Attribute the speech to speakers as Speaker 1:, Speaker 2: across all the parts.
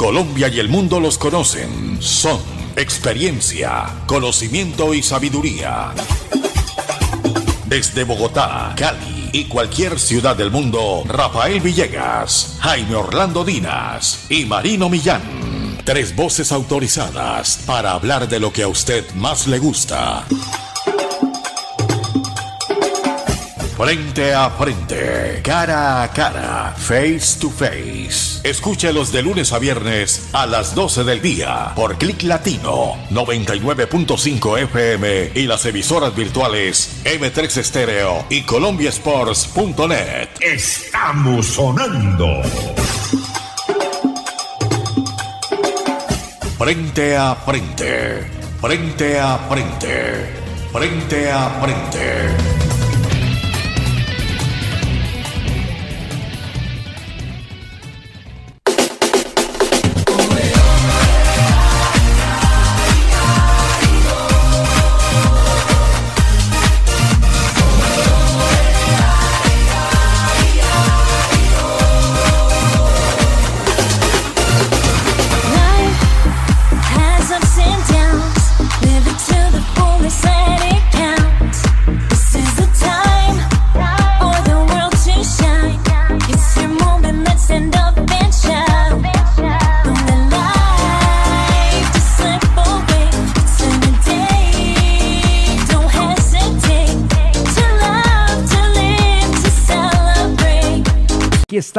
Speaker 1: Colombia y el mundo los conocen. Son experiencia, conocimiento y sabiduría. Desde Bogotá, Cali y cualquier ciudad del mundo, Rafael Villegas, Jaime Orlando Dinas y Marino Millán. Tres voces autorizadas para hablar de lo que a usted más le gusta. Frente a frente, cara a cara, face to face. escúchelos de lunes a viernes a las 12 del día por Click Latino 99.5 FM y las emisoras virtuales M3 Estéreo y colombiasports.net. Estamos sonando. Frente a frente, frente a frente, frente a frente.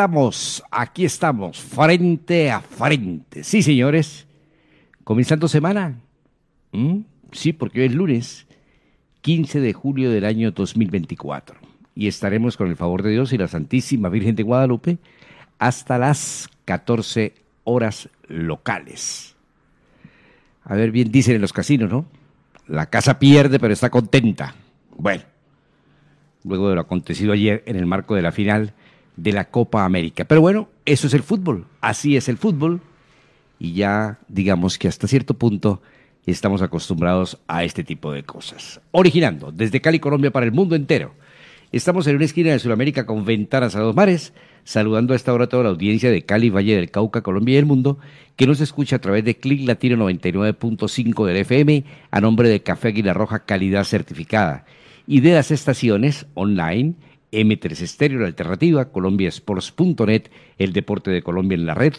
Speaker 2: estamos, aquí estamos, frente a frente. Sí, señores, comenzando semana. ¿Mm? Sí, porque hoy es lunes, 15 de julio del año 2024. Y estaremos con el favor de Dios y la Santísima Virgen de Guadalupe hasta las 14 horas locales. A ver, bien dicen en los casinos, ¿no? La casa pierde, pero está contenta. Bueno, luego de lo acontecido ayer en el marco de la final de la Copa América. Pero bueno, eso es el fútbol, así es el fútbol y ya digamos que hasta cierto punto estamos acostumbrados a este tipo de cosas. Originando desde Cali, Colombia, para el mundo entero. Estamos en una esquina de Sudamérica con ventanas a los mares, saludando a esta hora toda la audiencia de Cali, Valle del Cauca, Colombia y el mundo, que nos escucha a través de Click Latino 99.5 del FM, a nombre de Café Aguilar Roja, calidad certificada, y de las estaciones online M3 Estéreo, la alternativa, colombiasports.net, el deporte de Colombia en la red,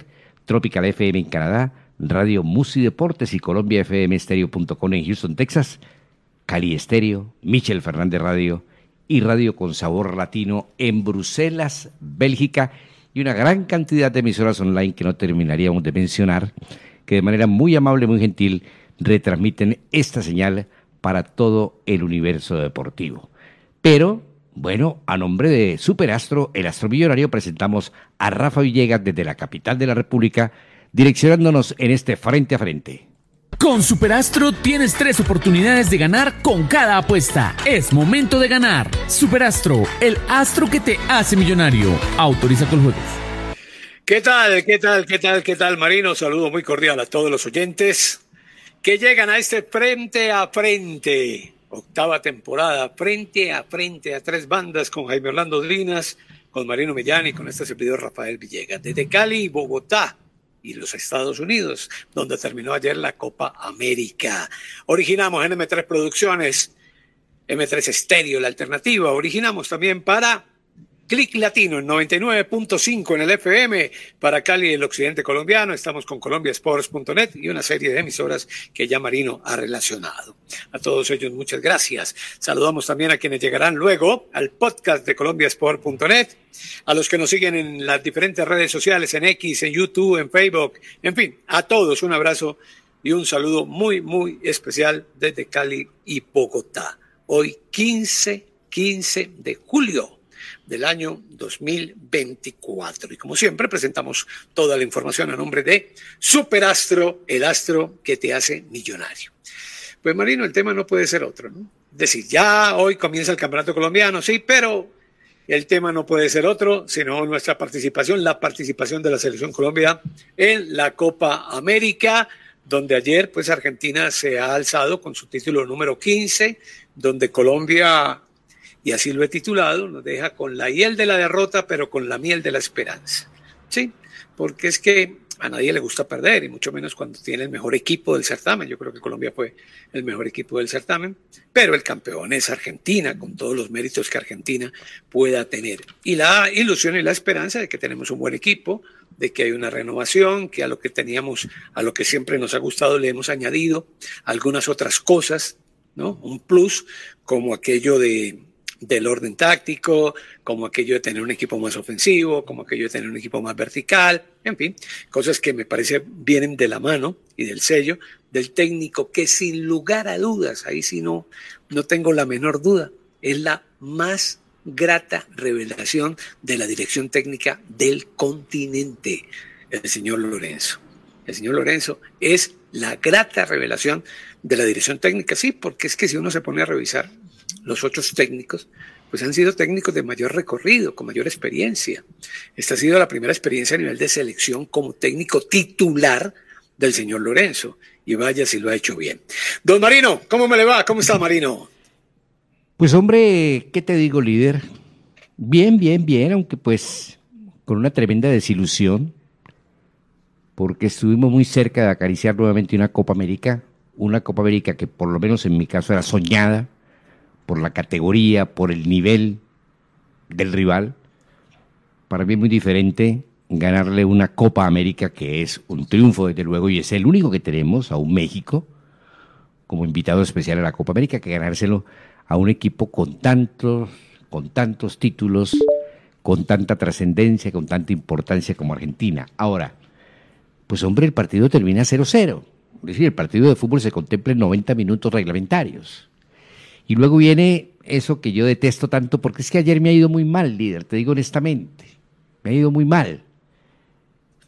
Speaker 2: Tropical FM en Canadá, Radio Musi Deportes y Colombia FM Estéreo.com en Houston, Texas, Cali Estéreo, Michel Fernández Radio y Radio con Sabor Latino en Bruselas, Bélgica y una gran cantidad de emisoras online que no terminaríamos de mencionar, que de manera muy amable, muy gentil, retransmiten esta señal para todo el universo deportivo. Pero bueno, a nombre de Superastro, el Astro Millonario, presentamos a Rafa Villegas desde la capital de la República, direccionándonos en este frente a frente.
Speaker 3: Con Superastro tienes tres oportunidades de ganar con cada apuesta. Es momento de ganar. Superastro, el astro que te hace millonario. Autoriza con juegos. ¿Qué tal? ¿Qué tal? ¿Qué tal? ¿Qué tal, Marino? Saludo muy cordial a todos los oyentes que llegan a este frente a frente octava temporada, frente a frente a tres bandas con Jaime Orlando Drinas, con Marino Millán y con este servidor Rafael Villegas, desde Cali y Bogotá y los Estados Unidos, donde terminó ayer la Copa América. Originamos en M3 Producciones, M3 Estéreo, la alternativa. Originamos también para Click Latino en 99.5 en el FM para Cali y el occidente colombiano. Estamos con colombiasports.net y una serie de emisoras que ya Marino ha relacionado. A todos ellos muchas gracias. Saludamos también a quienes llegarán luego al podcast de colombiasport.net, a los que nos siguen en las diferentes redes sociales, en X, en YouTube, en Facebook, en fin, a todos un abrazo y un saludo muy, muy especial desde Cali y Bogotá. Hoy 15, 15 de julio del año 2024. Y como siempre, presentamos toda la información a nombre de Superastro, el astro que te hace millonario. Pues Marino, el tema no puede ser otro, ¿no? decir, ya hoy comienza el Campeonato Colombiano, sí, pero el tema no puede ser otro, sino nuestra participación, la participación de la Selección Colombia en la Copa América, donde ayer pues Argentina se ha alzado con su título número 15, donde Colombia y así lo he titulado, nos deja con la hiel de la derrota, pero con la miel de la esperanza. Sí, porque es que a nadie le gusta perder, y mucho menos cuando tiene el mejor equipo del certamen. Yo creo que Colombia fue el mejor equipo del certamen, pero el campeón es Argentina, con todos los méritos que Argentina pueda tener. Y la ilusión y la esperanza de que tenemos un buen equipo, de que hay una renovación, que a lo que teníamos, a lo que siempre nos ha gustado, le hemos añadido algunas otras cosas, ¿no? Un plus, como aquello de del orden táctico, como aquello de tener un equipo más ofensivo, como aquello de tener un equipo más vertical, en fin, cosas que me parece vienen de la mano y del sello del técnico que sin lugar a dudas, ahí sí no, no tengo la menor duda, es la más grata revelación de la dirección técnica del continente, el señor Lorenzo. El señor Lorenzo es la grata revelación de la dirección técnica, sí, porque es que si uno se pone a revisar los otros técnicos, pues han sido técnicos de mayor recorrido, con mayor experiencia. Esta ha sido la primera experiencia a nivel de selección como técnico titular del señor Lorenzo. Y vaya si lo ha hecho bien. Don Marino, ¿cómo me le va? ¿Cómo está Marino?
Speaker 2: Pues hombre, ¿qué te digo, líder? Bien, bien, bien, aunque pues con una tremenda desilusión, porque estuvimos muy cerca de acariciar nuevamente una Copa América, una Copa América que por lo menos en mi caso era soñada, por la categoría, por el nivel del rival. Para mí es muy diferente ganarle una Copa América, que es un triunfo desde luego y es el único que tenemos a un México como invitado especial a la Copa América, que ganárselo a un equipo con tantos, con tantos títulos, con tanta trascendencia, con tanta importancia como Argentina. Ahora, pues hombre, el partido termina 0-0. Es decir, el partido de fútbol se contempla en 90 minutos reglamentarios. Y luego viene eso que yo detesto tanto, porque es que ayer me ha ido muy mal, líder, te digo honestamente, me ha ido muy mal.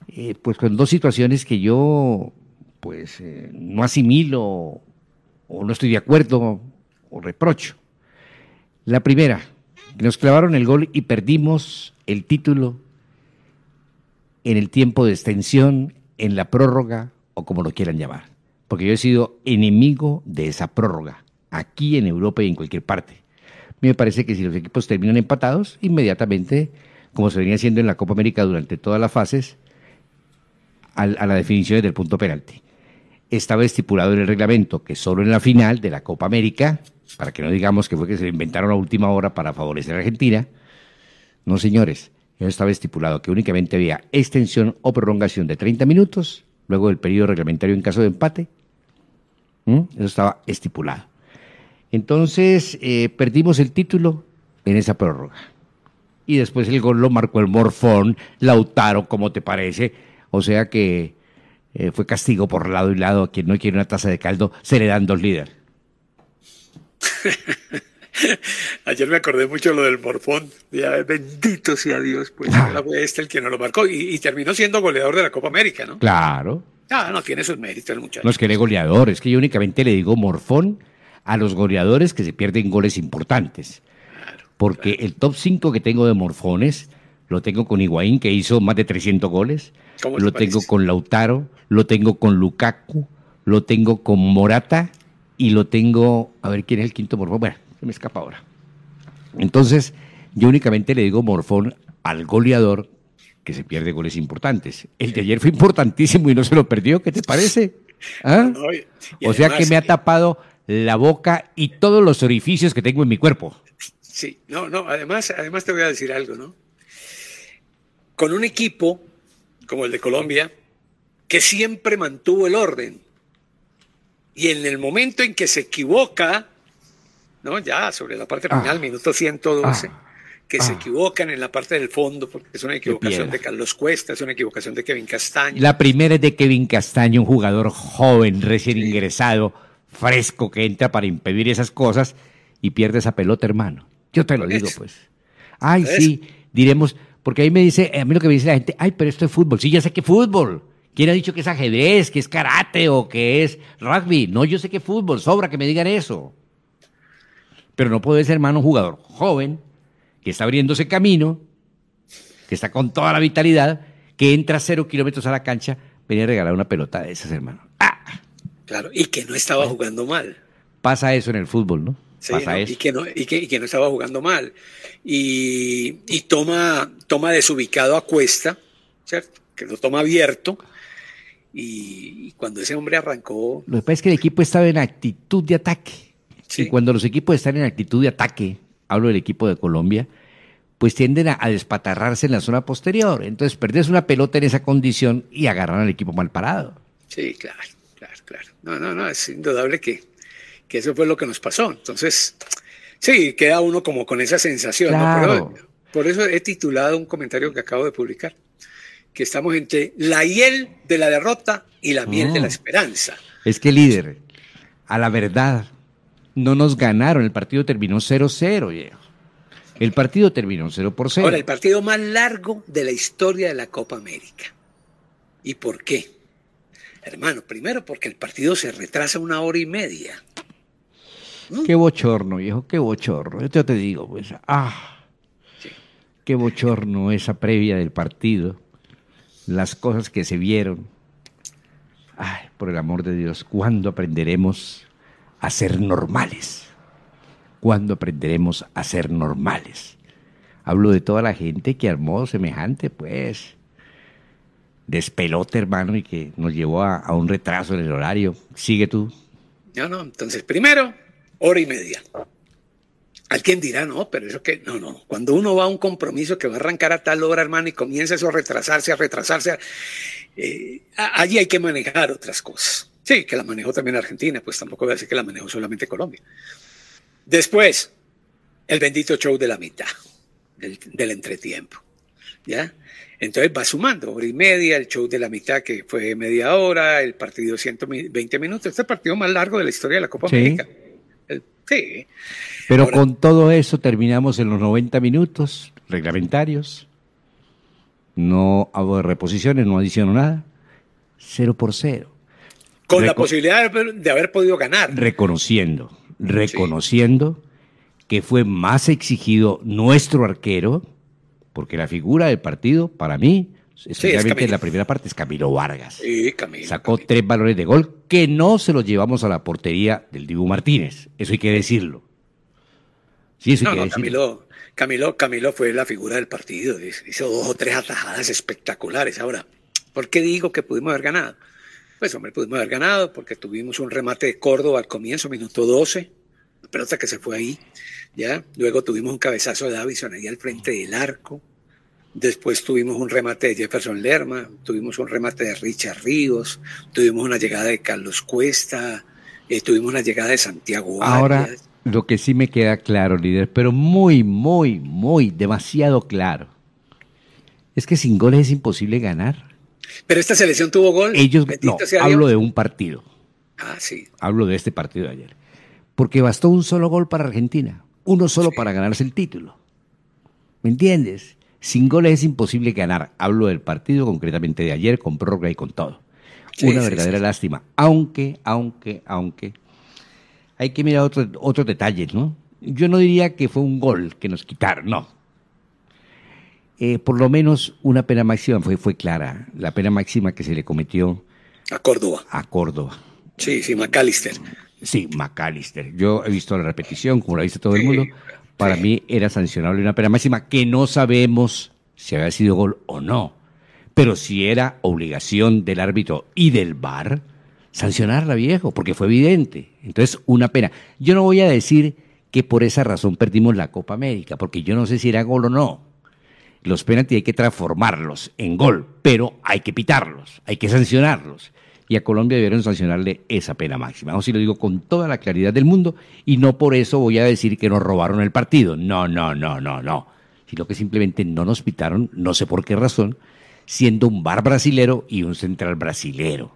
Speaker 2: Eh, pues con dos situaciones que yo pues eh, no asimilo o no estoy de acuerdo o reprocho. La primera, que nos clavaron el gol y perdimos el título en el tiempo de extensión, en la prórroga o como lo quieran llamar, porque yo he sido enemigo de esa prórroga aquí en Europa y en cualquier parte. Me parece que si los equipos terminan empatados, inmediatamente, como se venía haciendo en la Copa América durante todas las fases, a, la definición del punto penalti. Estaba estipulado en el reglamento que solo en la final de la Copa América, para que no digamos que fue que se inventaron a última hora para favorecer a Argentina, no señores, eso estaba estipulado que únicamente había extensión o prolongación de 30 minutos, luego del periodo reglamentario en caso de empate. ¿Mm? Eso estaba estipulado. Entonces eh, perdimos el título en esa prórroga. Y después el gol lo marcó el Morfón, Lautaro, como te parece. O sea que eh, fue castigo por lado y lado. A quien no quiere una taza de caldo, se le dan dos líderes.
Speaker 3: Ayer me acordé mucho lo del Morfón. Ya, bendito sea Dios, pues ah. la fue este el que no lo marcó. Y, terminó siendo goleador de la Copa América, ¿no?
Speaker 2: Claro.
Speaker 3: Ah, no, tiene sus méritos el muchacho. No
Speaker 2: es que le goleador, es que yo únicamente le digo Morfón a los goleadores que se pierden goles importantes. Porque el top 5 que tengo de Morfones, lo tengo con Higuaín, que hizo más de 300 goles, lo tengo con Lautaro, lo tengo con Lukaku, lo tengo con Morata y lo tengo, a ver quién es el quinto Morfón, bueno, se me escapa ahora. Entonces, yo únicamente le digo Morfón al goleador que se pierde goles importantes. El de ayer fue importantísimo y no se lo perdió, ¿qué te parece? ¿Ah? O sea que me ha tapado la boca y todos los orificios que tengo en mi cuerpo.
Speaker 3: Sí, no, no, además, además te voy a decir algo, ¿no? Con un equipo como el de Colombia, que siempre mantuvo el orden, y en el momento en que se equivoca, ¿no? Ya sobre la parte final, ah. minuto 112, ah. que se ah. equivocan en la parte del fondo, porque es una equivocación de Carlos Cuesta, es una equivocación de Kevin Castaño. La
Speaker 2: primera es de Kevin Castaño, un jugador joven, recién ingresado, fresco que entra para impedir esas cosas y pierde esa pelota, hermano. Yo te lo digo, pues. Ay, sí, diremos, porque ahí me dice, a mí lo que me dice la gente, ay, pero esto es fútbol. Sí, ya sé que fútbol. ¿Quién ha dicho que es ajedrez, que es karate o que es rugby? No, yo sé que fútbol, sobra que me digan eso. Pero no puede ser, hermano, un jugador joven que está abriéndose camino, que está con toda la vitalidad, que entra cero kilómetros a la cancha, venir a regalar una pelota de esas, hermano. ¡Ah!
Speaker 3: Claro, y que no estaba jugando mal.
Speaker 2: Pasa eso en el fútbol, ¿no?
Speaker 3: Pasa Y, que no, y, que, no, estaba jugando mal. Y, y, toma, toma desubicado a cuesta, ¿cierto? Que lo toma abierto. Y, cuando ese hombre arrancó.
Speaker 2: Lo que pasa es que el equipo estaba en actitud de ataque. Y cuando los equipos están en actitud de ataque, hablo del equipo de Colombia, pues tienden a, despatarrarse en la zona posterior. Entonces perdés una pelota en esa condición y agarran al equipo mal parado. Sí, claro
Speaker 3: claro. No, no, no, es indudable que, eso fue lo que nos pasó. Entonces, sí, queda uno como con esa sensación. por eso he titulado un comentario que acabo de publicar, que estamos entre la hiel de la derrota y la miel de la mm. esperanza.
Speaker 2: Es que líder, a la verdad, no nos ganaron, el partido terminó 0-0, El partido terminó 0 por 0. Ahora, el
Speaker 3: partido más largo de la historia de la Copa América. ¿Y por qué? Hermano, primero porque el partido se retrasa una hora y media.
Speaker 2: Qué bochorno, viejo, qué bochorno. Yo te digo, pues, ah, qué bochorno esa previa del partido, las cosas que se vieron. Ay, por el amor de Dios, ¿cuándo aprenderemos a ser normales? ¿Cuándo aprenderemos a ser normales? Hablo de toda la gente que al modo semejante, pues, despelote, hermano, y que nos llevó a, un retraso en el horario. Sigue tú.
Speaker 3: No, no, entonces primero, hora y media. Alguien dirá, no, pero eso que, no, no. Cuando uno va a un compromiso que va a arrancar a tal hora, hermano, y comienza eso a retrasarse, a retrasarse, eh, allí hay que manejar otras cosas. Sí, que la manejó también Argentina, pues tampoco voy a que la manejó solamente Colombia. Después, el bendito show de la mitad, del entretiempo. ¿ya? Entonces va sumando, hora y media, el show de la mitad que fue media hora, el partido 120 minutos, este partido más largo de la historia de la Copa América. sí.
Speaker 2: Pero con todo eso terminamos en los 90 minutos reglamentarios. No hago reposiciones, no adiciono nada. Cero por cero. Con la posibilidad de haber podido ganar. Reconociendo, reconociendo que fue más exigido nuestro arquero porque la figura del partido, para mí, especialmente en la primera parte, es Camilo Vargas. Sí, Camilo, Sacó tres valores de gol que no se los llevamos a la portería del Dibu Martínez. Eso hay que decirlo. no, Camilo,
Speaker 3: Camilo, Camilo fue la figura del partido. Hizo dos o tres atajadas espectaculares. Ahora, ¿por qué digo que pudimos haber ganado? Pues, hombre, pudimos haber ganado porque tuvimos un remate de Córdoba al comienzo, minuto 12 pelota que se fue ahí, ¿ya? Luego tuvimos un cabezazo de Davison ahí al frente del arco. Después tuvimos un remate de Jefferson Lerma, tuvimos un remate de Richard Ríos, tuvimos una llegada de Carlos Cuesta, eh, tuvimos una llegada de Santiago Ahora,
Speaker 2: lo que sí me queda claro, líder, pero muy, muy, muy, demasiado claro, es que sin goles es imposible ganar. Pero esta selección tuvo gol. Ellos, hablo de un partido. Ah, sí. Hablo de este partido de ayer porque bastó un solo gol para Argentina, uno solo para ganarse el título. ¿Me entiendes? Sin goles es imposible ganar. Hablo del partido concretamente de ayer, con prórroga y con todo. Una verdadera lástima. Aunque, aunque, aunque, hay que mirar otros detalles, ¿no? Yo no diría que fue un gol que nos quitaron, no. Eh, por lo menos una pena máxima fue, fue clara, la pena máxima que se le cometió a Córdoba. A Córdoba. Sí, sí, Macalister. Sí, McAllister. Yo he visto la repetición, como la visto todo el mundo. Para mí era sancionable una pena máxima que no sabemos si había sido gol o no. Pero si era obligación del árbitro y del VAR, sancionarla, viejo, porque fue evidente. Entonces, una pena. Yo no voy a decir que por esa razón perdimos la Copa América, porque yo no sé si era gol o no. Los penaltis hay que transformarlos en gol, pero hay que pitarlos, hay que sancionarlos a Colombia debieron sancionarle esa pena máxima. o si lo digo con toda la claridad del mundo y no por eso voy a decir que nos robaron el partido. No, no, no, no, no. Sino que simplemente no nos pitaron, no sé por qué razón, siendo un bar brasilero y un central brasilero.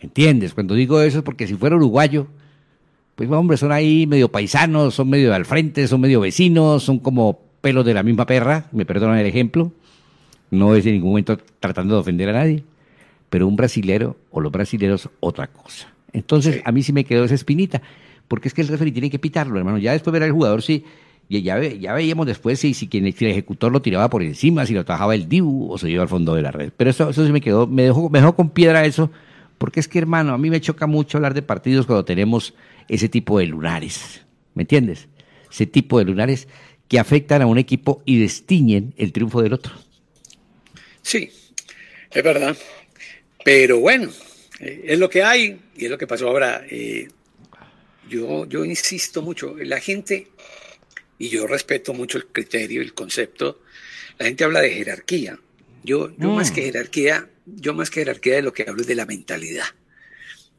Speaker 2: ¿Entiendes? Cuando digo eso es porque si fuera uruguayo, pues hombre, son ahí medio paisanos, son medio al frente, son medio vecinos, son como pelos de la misma perra, me perdonan el ejemplo, no es en ningún momento tratando de ofender a nadie pero un brasilero o los brasileros otra cosa. Entonces, a mí sí me quedó esa espinita, porque es que el referee tiene que pitarlo, hermano. Ya después verá el jugador sí. ya, ya veíamos después si, si, quien, el ejecutor lo tiraba por encima, si lo trabajaba el Dibu o se iba al fondo de la red. Pero eso, eso sí me quedó, me dejó, me con piedra eso, porque es que, hermano, a mí me choca mucho hablar de partidos cuando tenemos ese tipo de lunares. ¿Me entiendes? Ese tipo de lunares que afectan a un equipo y destiñen el triunfo del otro.
Speaker 3: Sí, es verdad. Pero bueno, eh, es lo que hay y es lo que pasó ahora. Eh, yo, yo insisto mucho, la gente, y yo respeto mucho el criterio, el concepto, la gente habla de jerarquía. Yo, yo más mm. que jerarquía, yo más que jerarquía de lo que hablo es de la mentalidad.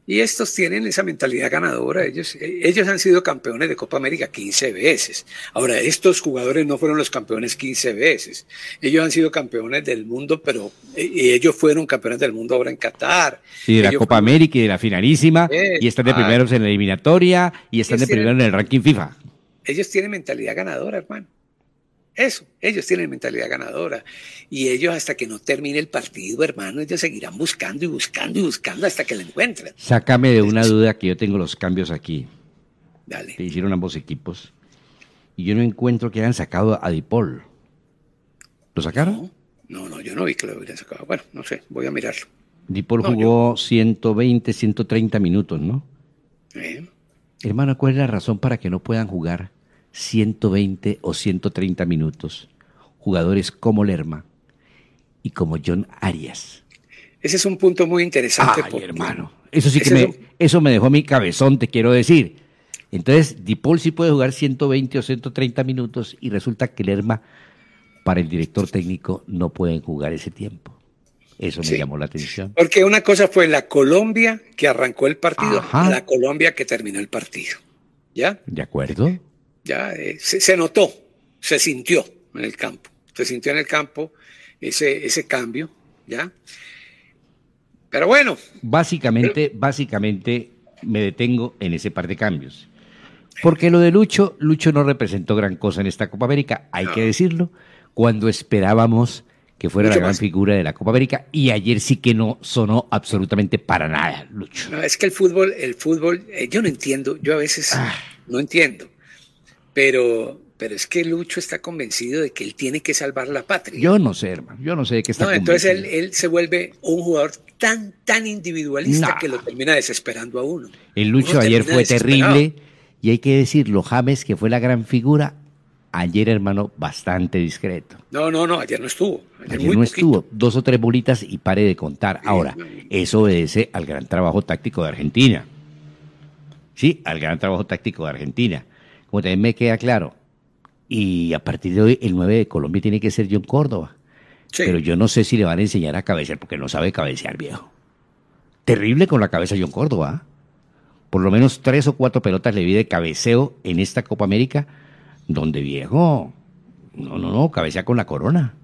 Speaker 3: Y estos tienen esa mentalidad ganadora. Ellos, e, ellos han sido campeones de Copa América 15 veces. Ahora, estos jugadores no fueron los campeones 15 veces. Ellos han sido campeones del mundo, pero e, ellos fueron campeones del mundo ahora en Qatar.
Speaker 2: Y de la Copa América y de la finalísima. y eh, están de ah. primeros en la eliminatoria y están de primeros en el ranking FIFA.
Speaker 3: Ellos tienen mentalidad ganadora, hermano. Eso, ellos tienen mentalidad ganadora. Y ellos hasta que no termine el partido, hermano, ellos seguirán buscando y buscando y buscando hasta que la encuentren.
Speaker 2: Sácame de una duda que yo tengo los cambios aquí. Dale. Que hicieron ambos equipos. Y yo no encuentro que hayan sacado a Dipol. ¿Lo sacaron?
Speaker 3: No, no, yo no vi que lo hubieran sacado. Bueno, no sé, voy a mirarlo.
Speaker 2: Dipol jugó 120, 130 minutos, ¿no? Eh. Hermano, ¿cuál es la razón para que no puedan jugar 120 o 130 minutos. Jugadores como Lerma y como John Arias.
Speaker 3: Ese es un punto muy interesante. Ay, hermano.
Speaker 2: Eso sí que me, eso me dejó mi cabezón, te quiero decir. Entonces, Dipol sí puede jugar 120 o 130 minutos y resulta que Lerma, para el director técnico, no pueden jugar ese tiempo. Eso me llamó la atención.
Speaker 3: Porque una cosa fue la Colombia que arrancó el partido, y la Colombia que terminó el partido. ¿Ya?
Speaker 2: De acuerdo.
Speaker 3: Ya eh, se, notó, se sintió en el campo, se sintió en el campo ese,
Speaker 2: ese cambio, ¿ya? Pero bueno. Básicamente, básicamente me detengo en ese par de cambios. Eh. Porque lo de Lucho, Lucho no representó gran cosa en esta Copa América, hay que decirlo, cuando esperábamos que fuera la gran figura de la Copa América y ayer sí que no sonó absolutamente para nada, Lucho.
Speaker 3: No, es que el fútbol, el fútbol, eh, yo no entiendo, yo a veces ah. no entiendo. Pero, pero es que Lucho está convencido de que él tiene que salvar la patria.
Speaker 2: Yo no sé, hermano, yo no sé de qué está no, Entonces
Speaker 3: él, se vuelve un jugador tan, tan individualista que lo termina desesperando a uno. El Lucho ayer fue terrible
Speaker 2: y hay que decirlo, James, que fue la gran figura, ayer, hermano, bastante discreto.
Speaker 3: No, no, no, ayer no estuvo. Ayer, no estuvo.
Speaker 2: Dos o tres bolitas y pare de contar. Ahora, eso obedece al gran trabajo táctico de Argentina. Sí, al gran trabajo táctico de Argentina como también me queda claro. Y a partir de hoy, el 9 de Colombia tiene que ser John Córdoba. Pero yo no sé si le van a enseñar a cabecear, porque no sabe cabecear, viejo. Terrible con la cabeza John Córdoba. ¿ah? Por lo menos tres o cuatro pelotas le vi de cabeceo en esta Copa América, donde viejo, no, no, no, cabecea con la corona.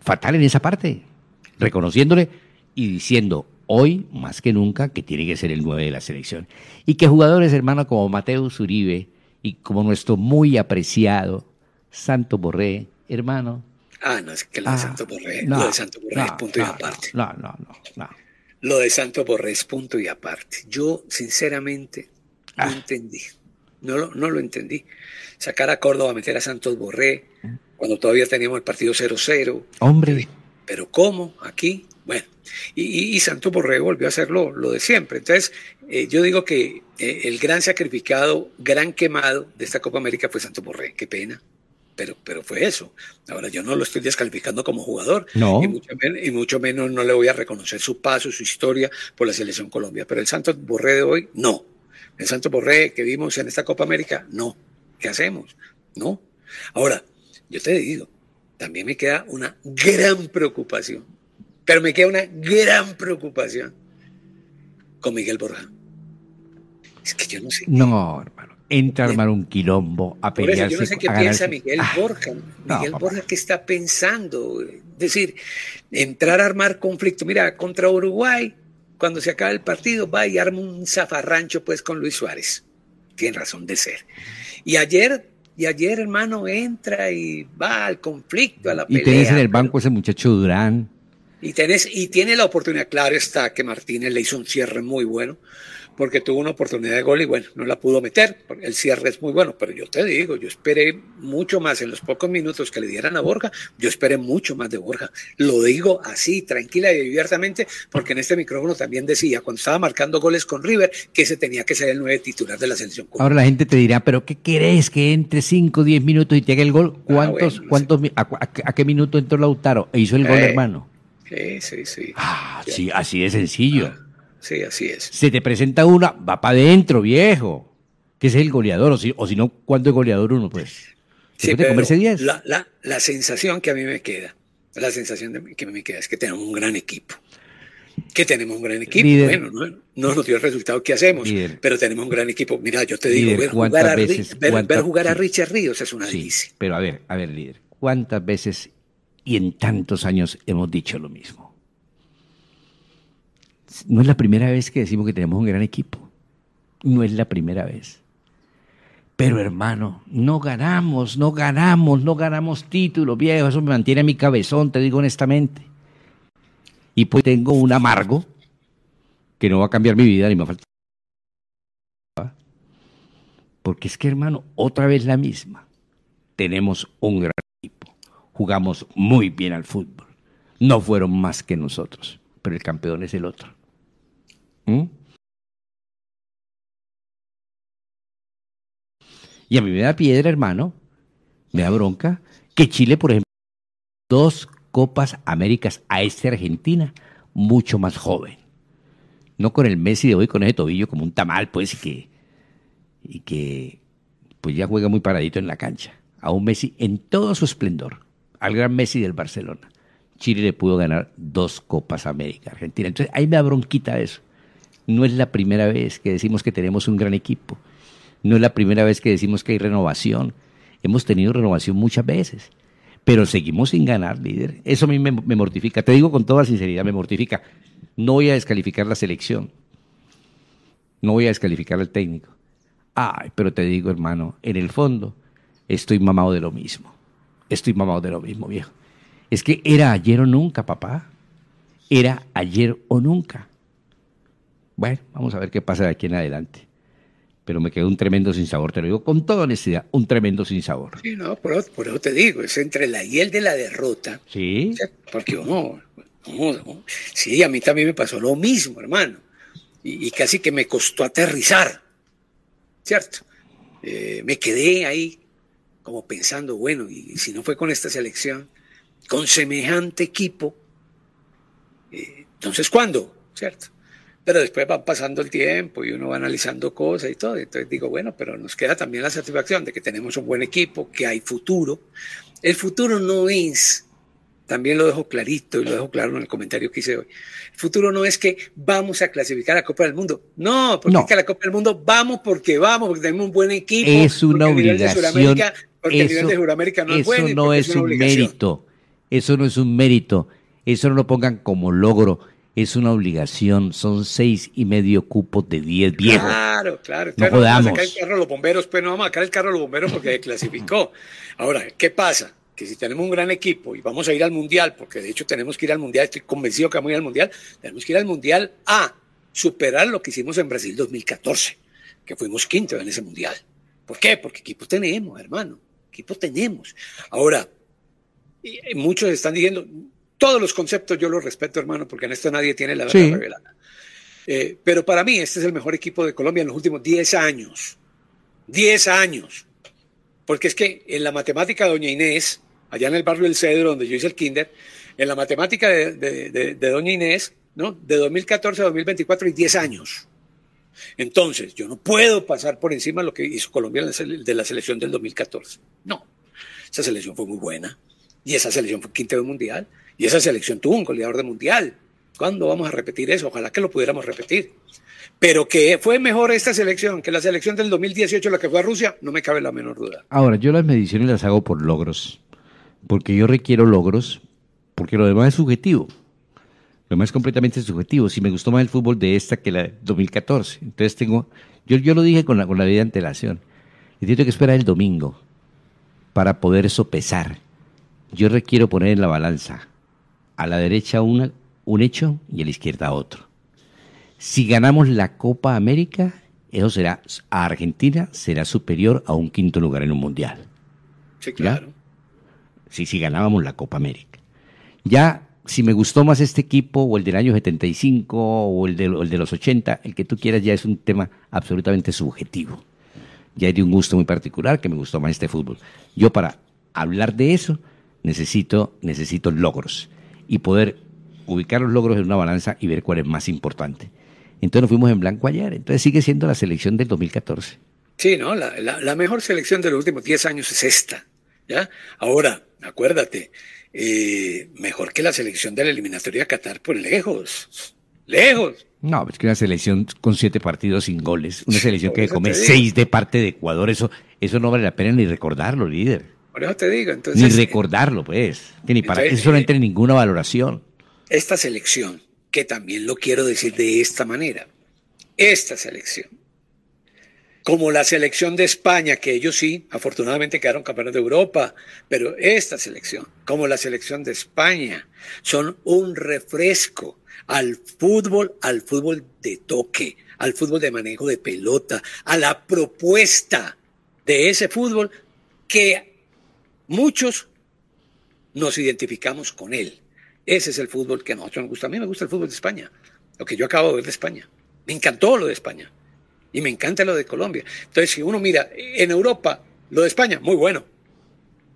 Speaker 2: Fatal en esa parte. Reconociéndole y diciendo, hoy más que nunca que tiene que ser el 9 de la selección. Y que jugadores, hermano, como Mateo Zuribe y como nuestro muy apreciado Santo Borré, hermano. Ah, no, es que lo de ah, Santo Borré, lo de Santo Borré es punto y aparte. No, no, no,
Speaker 3: Lo de Santo Borré es punto y aparte. Yo, sinceramente, no ah. entendí. No lo, no lo entendí. Sacar a Córdoba, meter a Santos Borré, cuando todavía teníamos el partido 0-0. Hombre. Pero ¿cómo? Aquí bueno, y, y, Santo Borré volvió a hacerlo lo de siempre. Entonces, eh, yo digo que eh, el gran sacrificado, gran quemado de esta Copa América fue Santo Borré. Qué pena. Pero, pero fue eso. Ahora, yo no lo estoy descalificando como jugador. No. Y mucho, menos no le voy a reconocer su paso, su historia por la selección Colombia. Pero el Santo Borré de hoy, no. El Santo Borré que vimos en esta Copa América, no. ¿Qué hacemos? No. Ahora, yo te digo, también me queda una gran preocupación pero me queda una gran preocupación con Miguel Borja.
Speaker 2: Es que yo no sé. No, hermano. Entra a armar un quilombo, a pelearse. Por eso, yo no sé qué piensa
Speaker 3: Miguel ah. Borja. Miguel Borja, ¿qué está pensando? Es decir, entrar a armar conflicto. Mira, contra Uruguay, cuando se acaba el partido, va y arma un zafarrancho pues con Luis Suárez. Tiene razón de ser. Y ayer, y ayer, hermano, entra y va al conflicto, a la pelea. Y tenés en el
Speaker 2: banco ese muchacho Durán.
Speaker 3: Y, tenés, y tiene la oportunidad, claro está que Martínez le hizo un cierre muy bueno, porque tuvo una oportunidad de gol y bueno, no la pudo meter. El cierre es muy bueno, pero yo te digo, yo esperé mucho más en los pocos minutos que le dieran a Borja, yo esperé mucho más de Borja. Lo digo así, tranquila y abiertamente, porque en este micrófono también decía, cuando estaba marcando goles con River, que se tenía que ser el nueve titular de la selección.
Speaker 2: Ahora la gente te dirá, pero ¿qué querés que entre 5, 10 minutos y llegue el gol? Ah, ¿Cuántos, cuántos, a, qué minuto entró Lautaro? E hizo el gol, eh, hermano. Sí, sí, sí. Ah, sí. así de sencillo. Ah, sí, así es. Se te presenta una, va para adentro, viejo. Que es el goleador, o si, no, ¿cuánto es goleador uno? Pues. Sí, comerse 10? La,
Speaker 3: sensación que a mí me queda, la sensación que me queda es que tenemos un gran equipo. Que tenemos un gran equipo. Bueno, no, nos dio el resultado que hacemos, pero tenemos un gran equipo. Mira, yo te digo, ver, jugar, a, ver, jugar a Richard Ríos es una sí,
Speaker 2: delicia. Pero a ver, a ver, líder, ¿cuántas veces y en tantos años hemos dicho lo mismo. No es la primera vez que decimos que tenemos un gran equipo. No es la primera vez. Pero hermano, no ganamos, no ganamos, no ganamos títulos, viejo. Eso me mantiene a mi cabezón, te digo honestamente. Y pues tengo un amargo que no va a cambiar mi vida ni me falta. Porque es que, hermano, otra vez la misma. Tenemos un gran jugamos muy bien al fútbol. No fueron más que nosotros, pero el campeón es el otro. ¿Mm? Y a mí me da piedra, hermano, me da bronca, que Chile, por ejemplo, dos Copas Américas a este Argentina, mucho más joven. No con el Messi de hoy, con ese tobillo como un tamal, pues, y que, y que pues ya juega muy paradito en la cancha. A un Messi en todo su esplendor al gran Messi del Barcelona. Chile le pudo ganar dos Copas América Argentina. Entonces ahí me da bronquita eso. No es la primera vez que decimos que tenemos un gran equipo. No es la primera vez que decimos que hay renovación. Hemos tenido renovación muchas veces. Pero seguimos sin ganar, líder. Eso a mí me, mortifica. Te digo con toda sinceridad, me mortifica. No voy a descalificar la selección. No voy a descalificar al técnico. Ay, pero te digo, hermano, en el fondo estoy mamado de lo mismo estoy mamado de lo mismo, viejo. Es que era ayer o nunca, papá. Era ayer o nunca. Bueno, vamos a ver qué pasa de aquí en adelante. Pero me quedó un tremendo sinsabor, te lo digo con toda honestidad, un tremendo sinsabor.
Speaker 3: Sí, no, por, eso te digo, es entre la hiel de la derrota. Sí. porque oh, oh, oh. Sí, a mí también me pasó lo mismo, hermano. Y, casi que me costó aterrizar, ¿cierto? Eh, me quedé ahí como pensando, bueno, y si no fue con esta selección, con semejante equipo, eh, entonces ¿cuándo? ¿Cierto? Pero después va pasando el tiempo y uno va analizando cosas y todo. Entonces digo, bueno, pero nos queda también la satisfacción de que tenemos un buen equipo, que hay futuro. El futuro no es, también lo dejo clarito y lo dejo claro en el comentario que hice hoy, el futuro no es que vamos a clasificar a la Copa del Mundo. No, porque Es que a la Copa del Mundo vamos porque vamos, porque tenemos un buen equipo. Es una obligación eso, no es un mérito.
Speaker 2: Eso no es un mérito. Eso no lo pongan como logro. Es una obligación. Son seis y medio cupos de diez viejos. Claro, claro. No claro, sacar el
Speaker 3: carro los bomberos. Pues no vamos a el carro los bomberos porque clasificó. Ahora, ¿qué pasa? que si tenemos un gran equipo y vamos a ir al mundial, porque de hecho tenemos que ir al mundial, estoy convencido que vamos a ir al mundial, tenemos que ir al mundial a superar lo que hicimos en Brasil 2014, que fuimos quinto en ese mundial. ¿Por qué? Porque equipo tenemos, hermano equipo tenemos. Ahora, eh, muchos están diciendo, todos los conceptos yo los respeto, hermano, porque en esto nadie tiene la verdad revelada. Eh, pero para mí este es el mejor equipo de Colombia en los últimos 10 años. 10 años. Porque es que en la matemática de Doña Inés, allá en el barrio del Cedro, donde yo hice el kinder, en la matemática de, Doña Inés, ¿no? De 2014 a 2024 y 10 años. Entonces, yo no puedo pasar por encima de lo que hizo Colombia de la selección del 2014. No, esa selección fue muy buena y esa selección fue quinta de mundial y esa selección tuvo un goleador de mundial. ¿Cuándo vamos a repetir eso? Ojalá que lo pudiéramos repetir. Pero que fue mejor esta selección que la selección del 2018, la que fue a Rusia, no me cabe la menor duda.
Speaker 2: Ahora, yo las mediciones las hago por logros, porque yo requiero logros, porque lo demás es subjetivo lo más completamente subjetivo. Si me gustó más el fútbol de esta que la de 2014. Entonces tengo, yo, yo lo dije con la, con la vida de antelación. Y tengo que esperar el domingo para poder sopesar. Yo requiero poner en la balanza a la derecha un hecho y a la izquierda otro. Si ganamos la Copa América, eso será a Argentina será superior a un quinto lugar en un mundial. Sí, claro. Si sí, sí, ganábamos la Copa América. Ya si me gustó más este equipo o el del año 75 o el de, el de los 80, el que tú quieras ya es un tema absolutamente subjetivo. Ya hay de un gusto muy particular que me gustó más este fútbol. Yo para hablar de eso necesito, necesito logros y poder ubicar los logros en una balanza y ver cuál es más importante. Entonces nos fuimos en blanco ayer, entonces sigue siendo la selección del 2014.
Speaker 3: Sí, ¿no? La, mejor selección de los últimos 10 años es esta. ¿ya? Ahora, acuérdate, eh, mejor que la selección de la eliminatoria de Qatar, por lejos, lejos.
Speaker 2: No, es que una selección con siete partidos sin goles, una selección que come seis de parte de Ecuador, eso, eso no vale la pena ni recordarlo, líder.
Speaker 3: Por te digo, entonces. Ni eh,
Speaker 2: recordarlo, pues. ni para que eso no eh, entra en ninguna valoración.
Speaker 3: Esta selección, que también lo quiero decir de esta manera, esta selección como la selección de España, que ellos sí, afortunadamente quedaron campeones de Europa, pero esta selección, como la selección de España, son un refresco al fútbol, al fútbol de toque, al fútbol de manejo de pelota, a la propuesta de ese fútbol que muchos nos identificamos con él. Ese es el fútbol que a nosotros nos gusta. A mí me gusta el fútbol de España, lo que yo acabo de ver de España. Me encantó lo de España. Y me encanta lo de Colombia. Entonces, si uno mira en Europa, lo de España, muy bueno.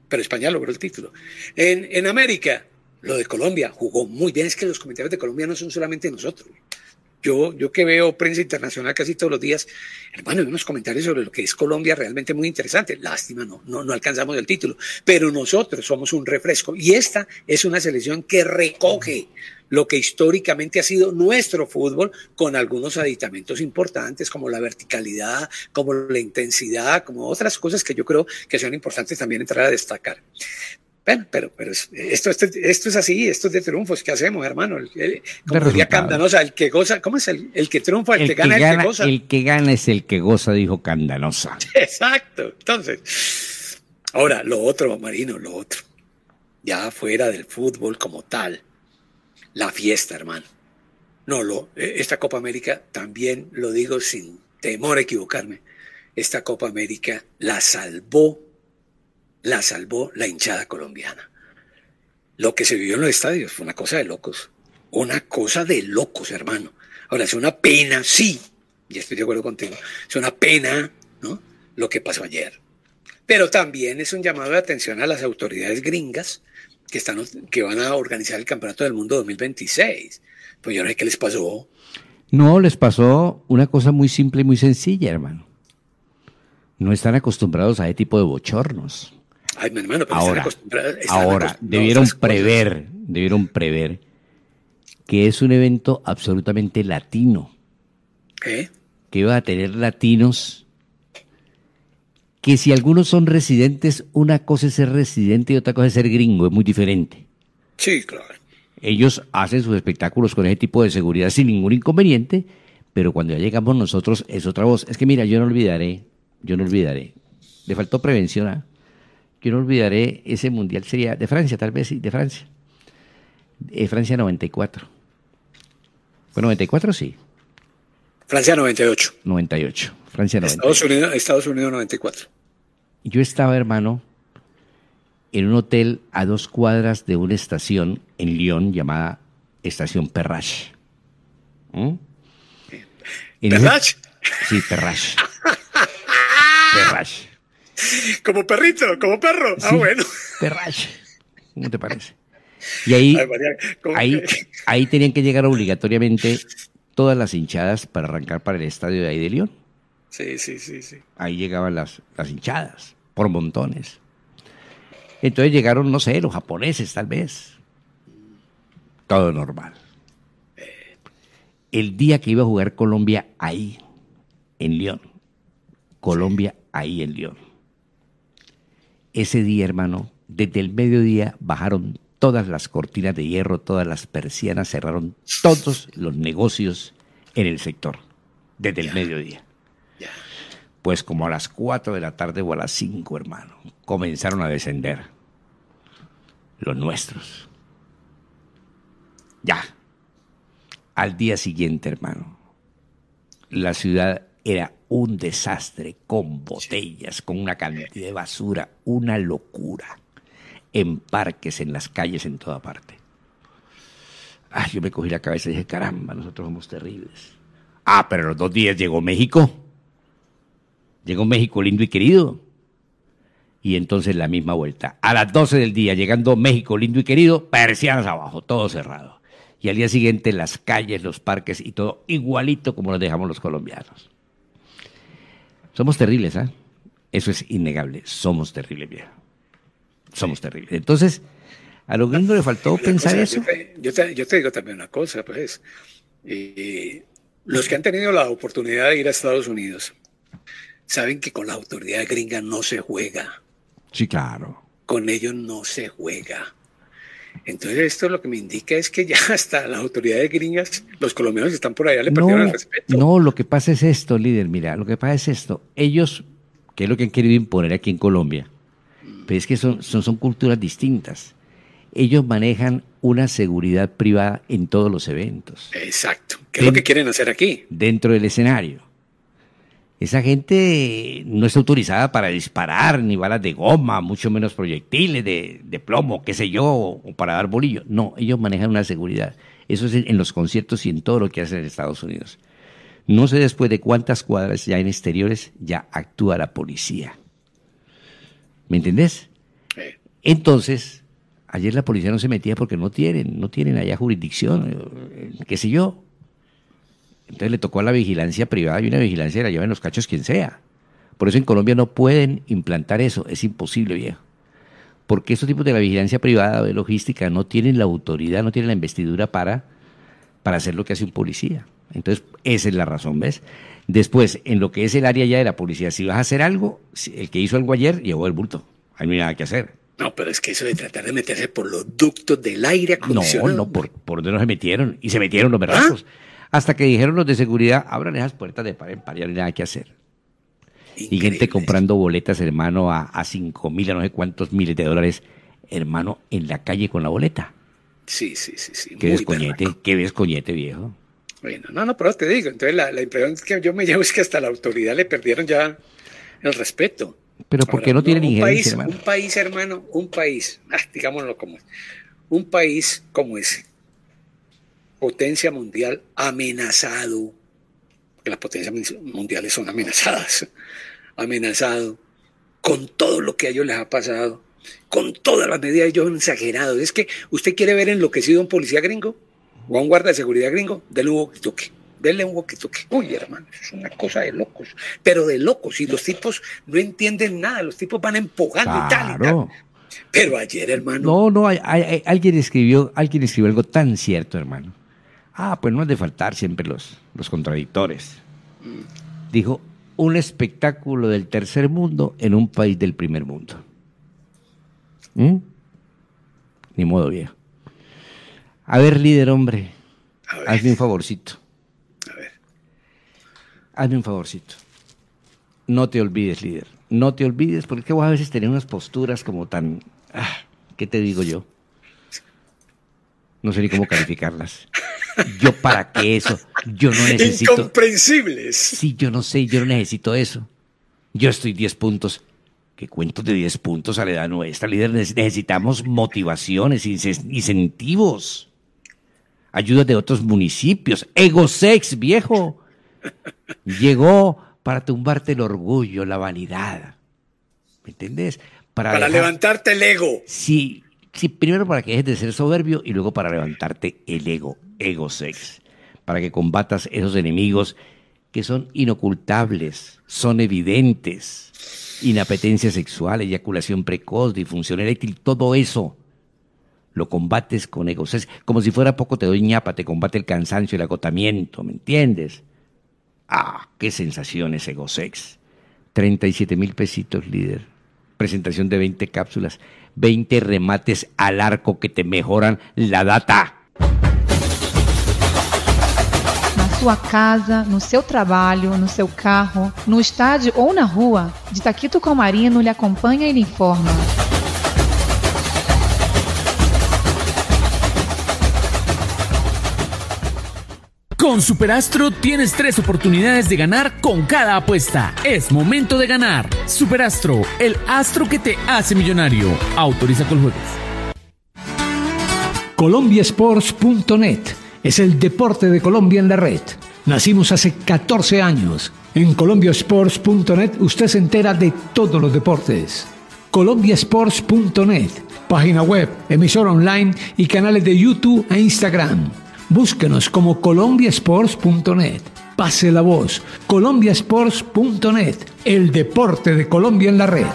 Speaker 3: Pero España logró el título. En, América, lo de Colombia jugó muy bien. Es que los comentarios de Colombia no son solamente nosotros. Yo, yo que veo prensa internacional casi todos los días, hermano, hay unos comentarios sobre lo que es Colombia realmente muy interesante. Lástima, no, no, no alcanzamos el título, pero nosotros somos un refresco y esta es una selección que recoge lo que históricamente ha sido nuestro fútbol con algunos aditamentos importantes como la verticalidad, como la intensidad, como otras cosas que yo creo que son importantes también entrar a destacar. Bueno, pero, pero esto, esto, es así, esto es de triunfos. ¿Qué hacemos, hermano? El, como diría Candanosa, el que goza, ¿cómo es el, que triunfa, el, que, gana, gana, el que goza? El
Speaker 2: que gana es el que goza, dijo Candanosa.
Speaker 3: Exacto. Entonces, ahora, lo otro, Marino, lo otro. Ya fuera del fútbol como tal, la fiesta, hermano. No, lo, e, esta Copa América, también lo digo sin temor a equivocarme, esta Copa América la salvó la salvó la hinchada colombiana. Lo que se vivió en los estadios fue una cosa de locos. Una cosa de locos, hermano. Ahora, es una pena, sí, y estoy de acuerdo contigo, es una pena, ¿no? Lo que pasó ayer. Pero también es un llamado de atención a las autoridades gringas que, están, que van a organizar el Campeonato del Mundo 2026. Pues yo no sé qué les pasó.
Speaker 2: No, les pasó una cosa muy simple y muy sencilla, hermano. No están acostumbrados a ese tipo de bochornos. Ay, hermano, pero ahora, ahora debieron prever, debieron prever que es un evento absolutamente latino. Que va a tener latinos, que si algunos son residentes, una cosa es ser residente y otra cosa es ser gringo, es muy diferente. Sí, claro. Ellos hacen sus espectáculos con ese tipo de seguridad sin ningún inconveniente, pero cuando ya llegamos nosotros es otra voz. Es que mira, yo no olvidaré, yo no olvidaré. Le faltó prevención a... ¿ah? yo no olvidaré ese mundial, sería de Francia, tal vez sí, de Francia. Eh, Francia 94. ¿Fue 94? Sí. Francia 98. 98. Francia Estados
Speaker 3: Unidos, 94.
Speaker 2: Yo estaba, hermano, en un hotel a dos cuadras de una estación en Lyon llamada Estación Perrache. ¿Mm? ¿Perrache? Sí, Perrache.
Speaker 1: Perrache. como perrito, como perro. ah, bueno.
Speaker 2: ¿Cómo te parece? Y ahí, ahí, tenían que llegar obligatoriamente todas las hinchadas para arrancar para el estadio de ahí de León.
Speaker 3: Sí, sí, sí, sí.
Speaker 2: Ahí llegaban las, las hinchadas, por montones. Entonces llegaron, no sé, los japoneses tal vez. Todo normal. El día que iba a jugar Colombia ahí, en León. Colombia ahí en León ese día, hermano, desde el mediodía bajaron todas las cortinas de hierro, todas las persianas, cerraron todos los negocios en el sector, desde el mediodía. Pues como a las 4 de la tarde o a las 5, hermano, comenzaron a descender los nuestros. Ya. Al día siguiente, hermano, la ciudad era un desastre con botellas, con una cantidad de basura, una locura. En parques, en las calles, en toda parte. Ay, yo me cogí la cabeza y dije, caramba, nosotros somos terribles. Ah, pero los dos días llegó México. Llegó México lindo y querido. Y entonces la misma vuelta. A las 12 del día, llegando México lindo y querido, persianas abajo, todo cerrado. Y al día siguiente las calles, los parques y todo igualito como lo dejamos los colombianos. Somos terribles, ¿ah? Eso es innegable. Somos terribles, viejo. Somos terribles. Entonces, a los gringos le faltó pensar eso.
Speaker 3: Yo te, digo también una cosa, pues. Eh, los que han tenido la oportunidad de ir a Estados Unidos saben que con la autoridad gringa no se juega.
Speaker 2: Sí, claro.
Speaker 3: Con ellos no se juega. Entonces esto lo que me indica es que ya hasta las autoridades gringas, los colombianos que están por allá le perdieron el
Speaker 2: respeto. No, lo que pasa es esto, líder, mira, lo que pasa es esto. Ellos, qué es lo que han querido imponer aquí en Colombia, mm. pero es que son, son, culturas distintas. Ellos manejan una seguridad privada en todos los eventos. Exacto,
Speaker 3: ¿Qué es lo que quieren hacer aquí.
Speaker 2: Dentro del escenario. Esa gente no está autorizada para disparar ni balas de goma, mucho menos proyectiles de, plomo, qué sé yo, o para dar bolillo. No, ellos manejan una seguridad. Eso es en, los conciertos y en todo lo que hacen en Estados Unidos. No sé después de cuántas cuadras ya en exteriores ya actúa la policía. ¿Me entendés? Entonces, ayer la policía no se metía porque no tienen, no tienen allá jurisdicción, eh, qué sé yo. Entonces le tocó a la vigilancia privada y una vigilancia la lleva en los cachos quien sea. Por eso en Colombia no pueden implantar eso, es imposible, viejo. Porque estos tipos de la vigilancia privada o de logística no tienen la autoridad, no tienen la investidura para, para hacer lo que hace un policía. Entonces, esa es la razón, ¿ves? Después, en lo que es el área ya de la policía, si vas a hacer algo, el que hizo algo ayer llevó el bulto. Ahí no hay nada que hacer.
Speaker 3: No, pero es que eso de tratar de meterse por los ductos del aire acondicionado. No, no,
Speaker 2: por, donde no se metieron. Y se metieron los ¿Ah? berrazos hasta que dijeron los de seguridad, abran esas puertas de par en par, ya no hay nada que hacer. Y gente comprando boletas, hermano, a, a 5 mil, a no sé cuántos miles de dólares, hermano, en la calle con la boleta. Sí, sí, sí, sí. Qué descoñete, qué descoñete, viejo.
Speaker 3: Bueno, no, no, pero te digo, entonces la, la, impresión que yo me llevo es que hasta la autoridad le perdieron ya el respeto.
Speaker 2: Pero ¿por qué no tiene ningún Un país,
Speaker 3: hermano, un país, ah, digámoslo como es, un país como ese, potencia mundial amenazado, porque las potencias mundiales son amenazadas, amenazado, con todo lo que a ellos les ha pasado, con todas las medidas ellos han exagerado. Es que usted quiere ver enloquecido a un policía gringo o a un guarda de seguridad gringo, dele un walkie-talkie, denle un walkie Uy, hermano, es una cosa de locos, pero de locos, y los tipos no entienden nada, los tipos van empujando Pero ayer, hermano.
Speaker 2: No, no, alguien escribió, alguien escribió algo tan cierto, hermano. Ah, pues no es de faltar siempre los, los contradictores. Dijo, un espectáculo del tercer mundo en un país del primer mundo. ¿Mm? Ni modo viejo. A ver, líder, hombre, hazme un favorcito. A ver. Hazme un favorcito. No te olvides, líder. No te olvides, porque vos a veces tenés unas posturas como tan. Ah, ¿Qué te digo yo? No sé ni cómo calificarlas. ¿Yo para qué eso? Yo no necesito. Incomprensibles. Sí, yo no sé, yo no necesito eso. Yo estoy 10 puntos. ¿Qué cuento de 10 puntos a la edad nuestra, líder? Necesitamos motivaciones, incentivos, Ayuda de otros municipios. ego sex viejo. Llegó para tumbarte el orgullo, la vanidad. ¿Me entiendes? Para,
Speaker 3: levantarte el ego.
Speaker 2: Sí, sí, primero para que dejes de ser soberbio y luego para levantarte el ego. Ego sex, para que combatas esos enemigos que son inocultables, son evidentes. Inapetencia sexual, eyaculación precoz, disfunción eréctil, todo eso lo combates con ego sex. Como si fuera poco te doy ñapa, te combate el cansancio, el agotamiento, ¿me entiendes? Ah, qué sensación es sex. 37 mil pesitos, líder. Presentación de 20 cápsulas, 20 remates al arco que te mejoran la data.
Speaker 3: a casa, no seu trabalho, no seu carro, no estádio ou na rua, de Taquito lhe acompanha e informa. Con Superastro tienes tres oportunidades de ganar con cada apuesta. Es momento de ganar. Superastro, el astro que te
Speaker 1: hace millonario. Autoriza con juegos.
Speaker 3: ColombiaSports.net es el deporte de Colombia en la red. Nacimos hace 14 años. En colombiasports.net usted se entera de todos los deportes. colombiasports.net, página web, emisora online y canales de YouTube e Instagram. Búsquenos como colombiasports.net. Pase la voz, colombiasports.net, el deporte de Colombia en la red.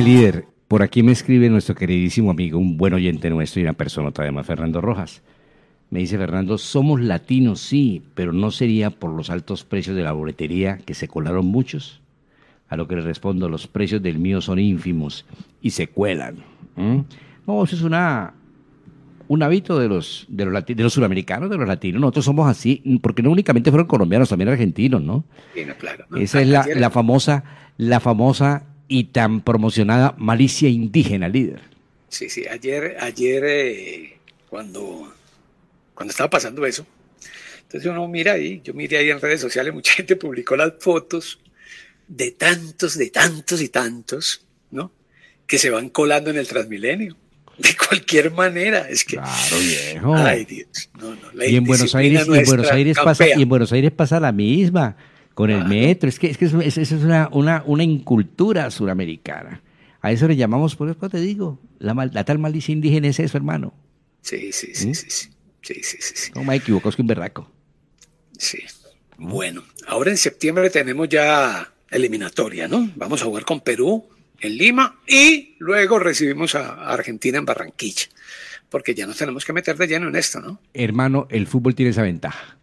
Speaker 2: líder. Por aquí me escribe nuestro queridísimo amigo, un buen oyente nuestro y una persona otra además, Fernando Rojas. Me dice Fernando, somos latinos, sí, pero ¿no sería por los altos precios de la boletería que se colaron muchos? A lo que le respondo, los precios del mío son ínfimos y se cuelan. No, eso es una, un hábito de los, de, los de los suramericanos, de los latinos. Nosotros somos así, porque no únicamente fueron colombianos, también argentinos, ¿no?
Speaker 3: Esa es la, la,
Speaker 2: famosa, la famosa y tan promocionada malicia indígena, líder.
Speaker 3: Sí, sí, ayer, ayer eh, cuando, cuando estaba pasando eso, entonces uno mira ahí, yo miré ahí en redes sociales, mucha gente publicó las fotos de tantos, de tantos y tantos, ¿no? Que se van colando en el Transmilenio. De cualquier manera, es que. Claro, viejo. Ay, Dios. y en Buenos Aires, Buenos Aires pasa, y en
Speaker 2: Buenos Aires pasa la misma con el ah. metro. Es que, es que es, una, una, una, incultura suramericana. A eso le llamamos, por eso te digo, la, mal, la tal malicia indígena es eso, hermano. ¿Mm? Sí, sí, sí, sí,
Speaker 3: sí, sí,
Speaker 2: No me equivoco, es que un berraco.
Speaker 3: Sí. Bueno, ahora en septiembre tenemos ya eliminatoria, ¿no? Vamos a jugar con Perú en Lima y luego recibimos a Argentina en Barranquilla, porque ya nos tenemos que meter de lleno en esto,
Speaker 2: ¿no? Hermano, el fútbol tiene esa ventaja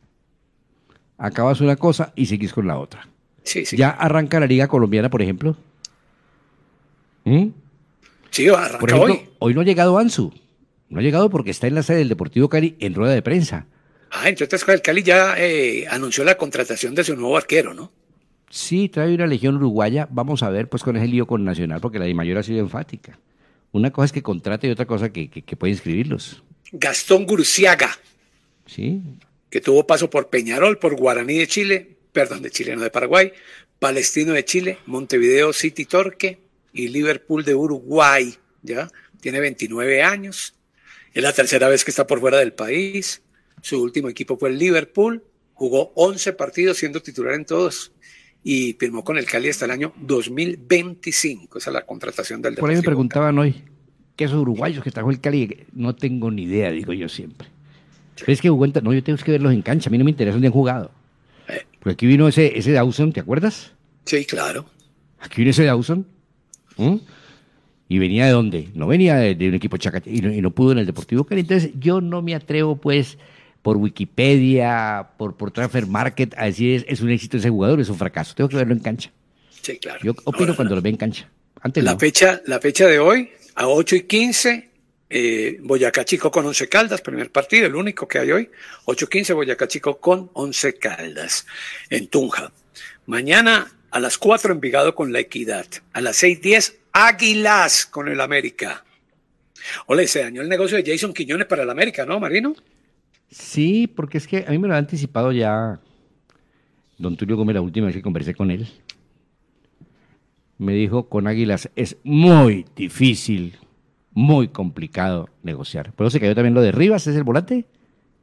Speaker 2: acabas una cosa y seguís con la otra. Sí, Ya arranca la Liga Colombiana, por ejemplo. ¿Mm?
Speaker 3: Sí, arranca hoy.
Speaker 2: Hoy no ha llegado Ansu. No ha llegado porque está en la sede del Deportivo Cali en rueda de prensa.
Speaker 3: Ah, entonces el Cali ya eh, anunció la contratación de su nuevo arquero, ¿no?
Speaker 2: Sí, trae una legión uruguaya. Vamos a ver, pues, con ese lío con Nacional, porque la de Mayor ha sido enfática. Una cosa es que contrate y otra cosa que, que, que puede inscribirlos.
Speaker 3: Gastón Gurciaga. Sí, que tuvo paso por Peñarol, por Guaraní de Chile, perdón, de Chileno de Paraguay, Palestino de Chile, Montevideo City Torque y Liverpool de Uruguay, ¿ya? Tiene 29 años, es la tercera vez que está por fuera del país, su último equipo fue el Liverpool, jugó 11 partidos siendo titular en todos y firmó con el Cali hasta el año 2025. Esa es la contratación del Por ahí me
Speaker 2: preguntaban hoy, ¿qué esos uruguayos que trajo el Cali? No tengo ni idea, digo yo siempre crees que jugó No, yo tengo que verlos en cancha. A mí no me interesa dónde han jugado. Eh. Porque aquí vino ese, ese Dawson, ¿te acuerdas? Sí, claro. Aquí vino ese Dawson. ¿Y venía de dónde? No venía de, un equipo chacate y, no, pudo en el Deportivo Cali. Entonces, yo no me atrevo, pues, por Wikipedia, por, por Transfer Market, a decir es, un éxito ese jugador, es un fracaso. Tengo que verlo en cancha. Sí, claro. Yo opino cuando lo ve en cancha. Antes la,
Speaker 3: fecha, la fecha de hoy, a 8 y 15, eh, Boyacá Chico con Once Caldas, primer partido, el único que hay hoy. 8.15 Boyacá Chico con Once Caldas en Tunja. Mañana a las 4 Envigado con La Equidad. A las 6.10 Águilas con el América. Ole, se dañó el negocio de Jason Quiñones para el América, ¿no, Marino?
Speaker 2: Sí, porque es que a mí me lo ha anticipado ya don Tulio Gómez la última vez que conversé con él. Me dijo, con Águilas es muy difícil muy complicado negociar. Pero eso se cayó también lo de Rivas, ¿es el volante?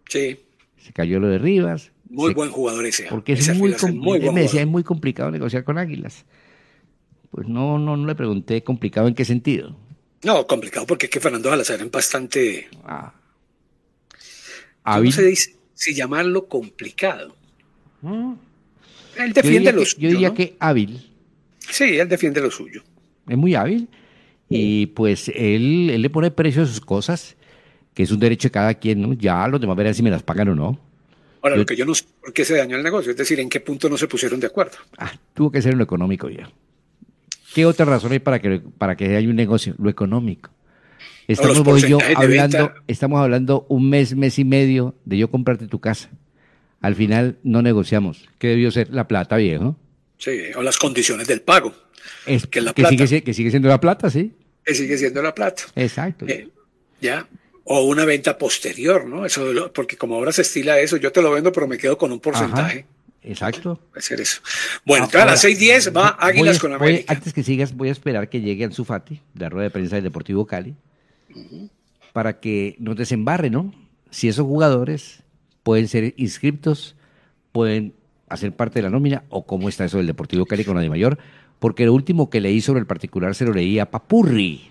Speaker 2: Sí. Se cayó lo de Rivas.
Speaker 3: Muy buen jugador ese. Porque es muy, me decía,
Speaker 2: es muy complicado negociar con Águilas. Pues no, no, no le pregunté complicado en qué sentido.
Speaker 3: No, complicado porque es que Fernando Salazar es bastante...
Speaker 2: Ah. se dice?
Speaker 3: Si llamarlo complicado.
Speaker 2: Mm. Él
Speaker 3: defiende lo Yo diría,
Speaker 2: que, que hábil.
Speaker 3: Sí, él defiende lo suyo.
Speaker 2: Es muy hábil y pues él, le pone precio a sus cosas, que es un derecho de cada quien, ¿no? Ya los demás verán si me las pagan o no.
Speaker 3: Ahora, lo que yo no sé por qué se dañó el negocio, es decir, en qué punto no se pusieron
Speaker 2: de acuerdo. Ah, tuvo que ser lo económico ya. ¿Qué otra razón hay para que, para que haya un negocio? Lo económico. Estamos yo hablando, estamos hablando un mes, mes y medio de yo comprarte tu casa. Al final no negociamos. ¿Qué debió ser? La plata, viejo.
Speaker 3: Sí, o las condiciones del pago.
Speaker 2: que, la que sigue siendo la plata, sí
Speaker 3: sigue siendo la plata. Exacto. Eh, ya. O una venta posterior, ¿no? Eso porque como ahora se estila eso, yo te lo vendo, pero me quedo con un porcentaje. Exacto. Puede eso. Bueno, cada a las 6:10 va Águilas con América.
Speaker 2: antes que sigas, voy a esperar que llegue al sufati de la rueda de prensa del Deportivo Cali, para que nos desembarre, ¿no? Si esos jugadores pueden ser inscriptos, pueden hacer parte de la nómina, o cómo está eso del Deportivo Cali con la de mayor, porque lo último que leí sobre el particular se lo leí a Papurri.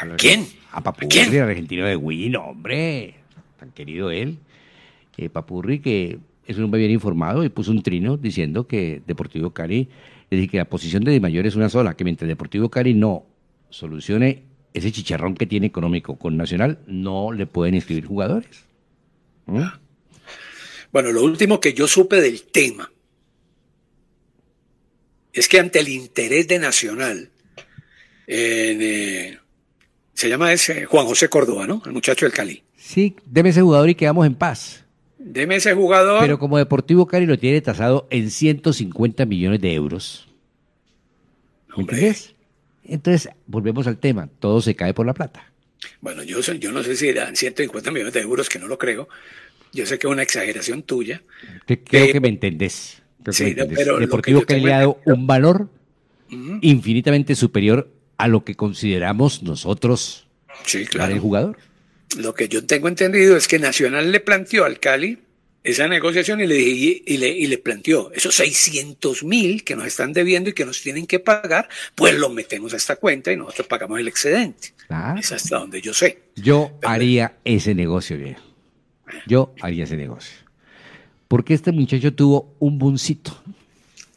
Speaker 2: ¿A quién? A Papurri, argentino de Win, hombre. Tan querido él. Eh, Papurri, que es un hombre bien informado, y puso un trino diciendo que Deportivo Cari, es decir, que la posición de Di Mayor es una sola, que mientras Deportivo Cari no solucione ese chicharrón que tiene económico con Nacional, no le pueden inscribir jugadores. ¿Mm? Ah.
Speaker 3: Bueno, lo último que yo supe del tema es que ante el interés de Nacional, eh, se llama ese Juan José Córdoba, ¿no? El muchacho del Cali.
Speaker 2: Sí, deme ese jugador y quedamos en paz. Deme ese jugador. Pero como Deportivo Cali lo tiene tasado en 150 millones de euros. ¿Me Entonces, volvemos al tema, todo se cae por la plata.
Speaker 3: Bueno, yo, no sé si eran 150 millones de euros, que no lo creo. Yo sé que es una exageración tuya.
Speaker 2: creo eh, que me entendés. Porque sí, Deportivo que, ha dado un valor infinitamente superior a lo que consideramos nosotros para el jugador.
Speaker 3: Lo que yo tengo entendido es que Nacional le planteó al Cali esa negociación y le, y le, y le planteó esos 600 mil que nos están debiendo y que nos tienen que pagar, pues lo metemos a esta cuenta
Speaker 2: y nosotros pagamos el excedente. Es hasta donde yo sé. Yo haría ese negocio, viejo. Yo haría ese negocio porque este muchacho tuvo un buncito.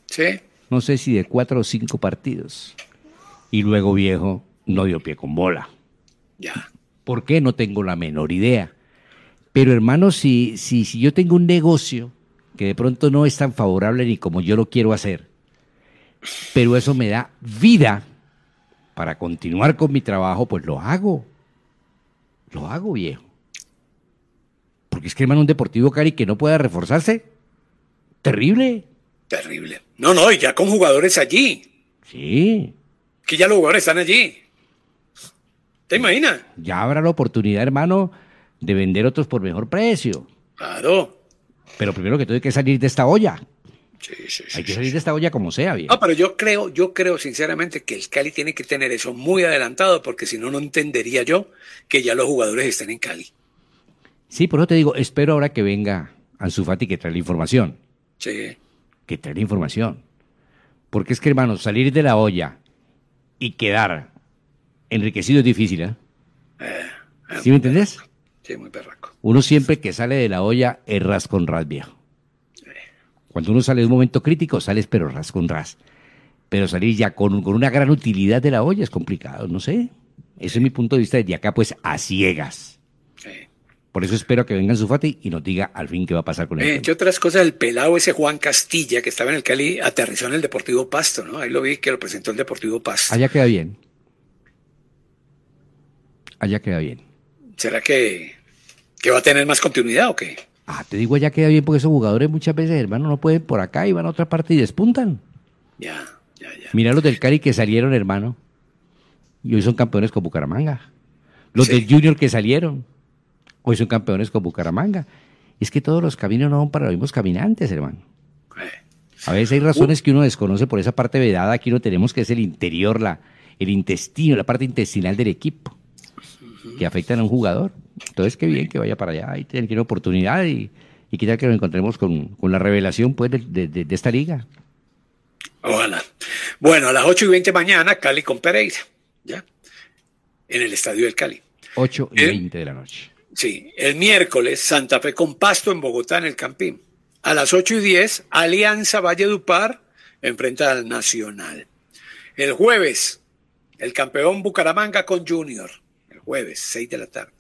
Speaker 2: Sí. No sé si de cuatro o cinco partidos. Y luego viejo no dio pie con bola. Ya. ¿Por qué? No tengo la menor idea. Pero hermano, si, si, si yo tengo un negocio que de pronto no es tan favorable ni como yo lo quiero hacer, pero eso me da vida para continuar con mi trabajo, pues lo hago. Lo hago, viejo. Porque es que, hermano, un Deportivo Cali que no pueda reforzarse, terrible.
Speaker 3: Terrible. No, no, y ya con jugadores allí.
Speaker 2: Sí.
Speaker 3: Que ya los jugadores están allí. ¿Te imaginas?
Speaker 2: Ya habrá la oportunidad, hermano, de vender otros por mejor precio.
Speaker 3: Claro.
Speaker 2: Pero primero que todo hay que salir de esta olla. Sí, sí, sí, hay que salir de esta olla como sea, bien. Ah,
Speaker 3: pero yo creo, yo creo sinceramente que el Cali tiene que tener eso muy adelantado, porque si no, no entendería yo que ya los jugadores están en Cali.
Speaker 2: Sí, por eso te digo, espero ahora que venga Ansu que trae la información. Sí. Que trae la información. Porque es que, hermano, salir de la olla y quedar enriquecido es difícil, ¿eh? eh sí me entendés? Sí, muy perraco. Uno siempre que sale de la olla es ras con ras, viejo. Cuando uno sale de un momento crítico, sales pero ras con ras. Pero salir ya con, con una gran utilidad de la olla es complicado, no sé. Ese es mi punto de vista desde acá, pues a ciegas. Por eso espero que venga Zufati y nos diga al fin qué va a pasar con él. Eh,
Speaker 3: Entre otras cosas, el pelado ese Juan Castilla, que estaba en el Cali, aterrizó en el Deportivo Pasto, ¿no? Ahí lo vi que lo presentó el Deportivo Pasto.
Speaker 2: Allá queda bien. Allá queda bien.
Speaker 3: ¿Será que, va a tener más continuidad o qué?
Speaker 2: Ah, te digo, allá queda bien porque esos jugadores muchas veces, hermano, no pueden por acá y van a otra parte y despuntan. Ya, ya, ya. Mira los del Cali que salieron, hermano. Y hoy son campeones con Bucaramanga. Los del Junior que salieron Hoy son campeones con Bucaramanga. Es que todos los caminos no van para los mismos caminantes, hermano. Eh. A veces hay razones que uno desconoce por esa parte vedada. Aquí no tenemos que es el interior, la, el intestino, la parte intestinal del equipo, que afectan a un jugador. Entonces, qué bien que vaya para allá y tener una oportunidad y, y que nos encontremos con, con la revelación pues, de, esta liga.
Speaker 3: Ojalá. Bueno, a las 8 y 20 mañana, Cali con Pereira, ¿ya? En el estadio del Cali.
Speaker 2: 8 y 20 eh, de la noche.
Speaker 3: Sí, el miércoles Santa Fe con Pasto en Bogotá en el Campín. A las ocho y diez, Alianza Valle Valledupar enfrenta al Nacional. El jueves, el campeón Bucaramanga con Junior. El jueves, 6 de la tarde.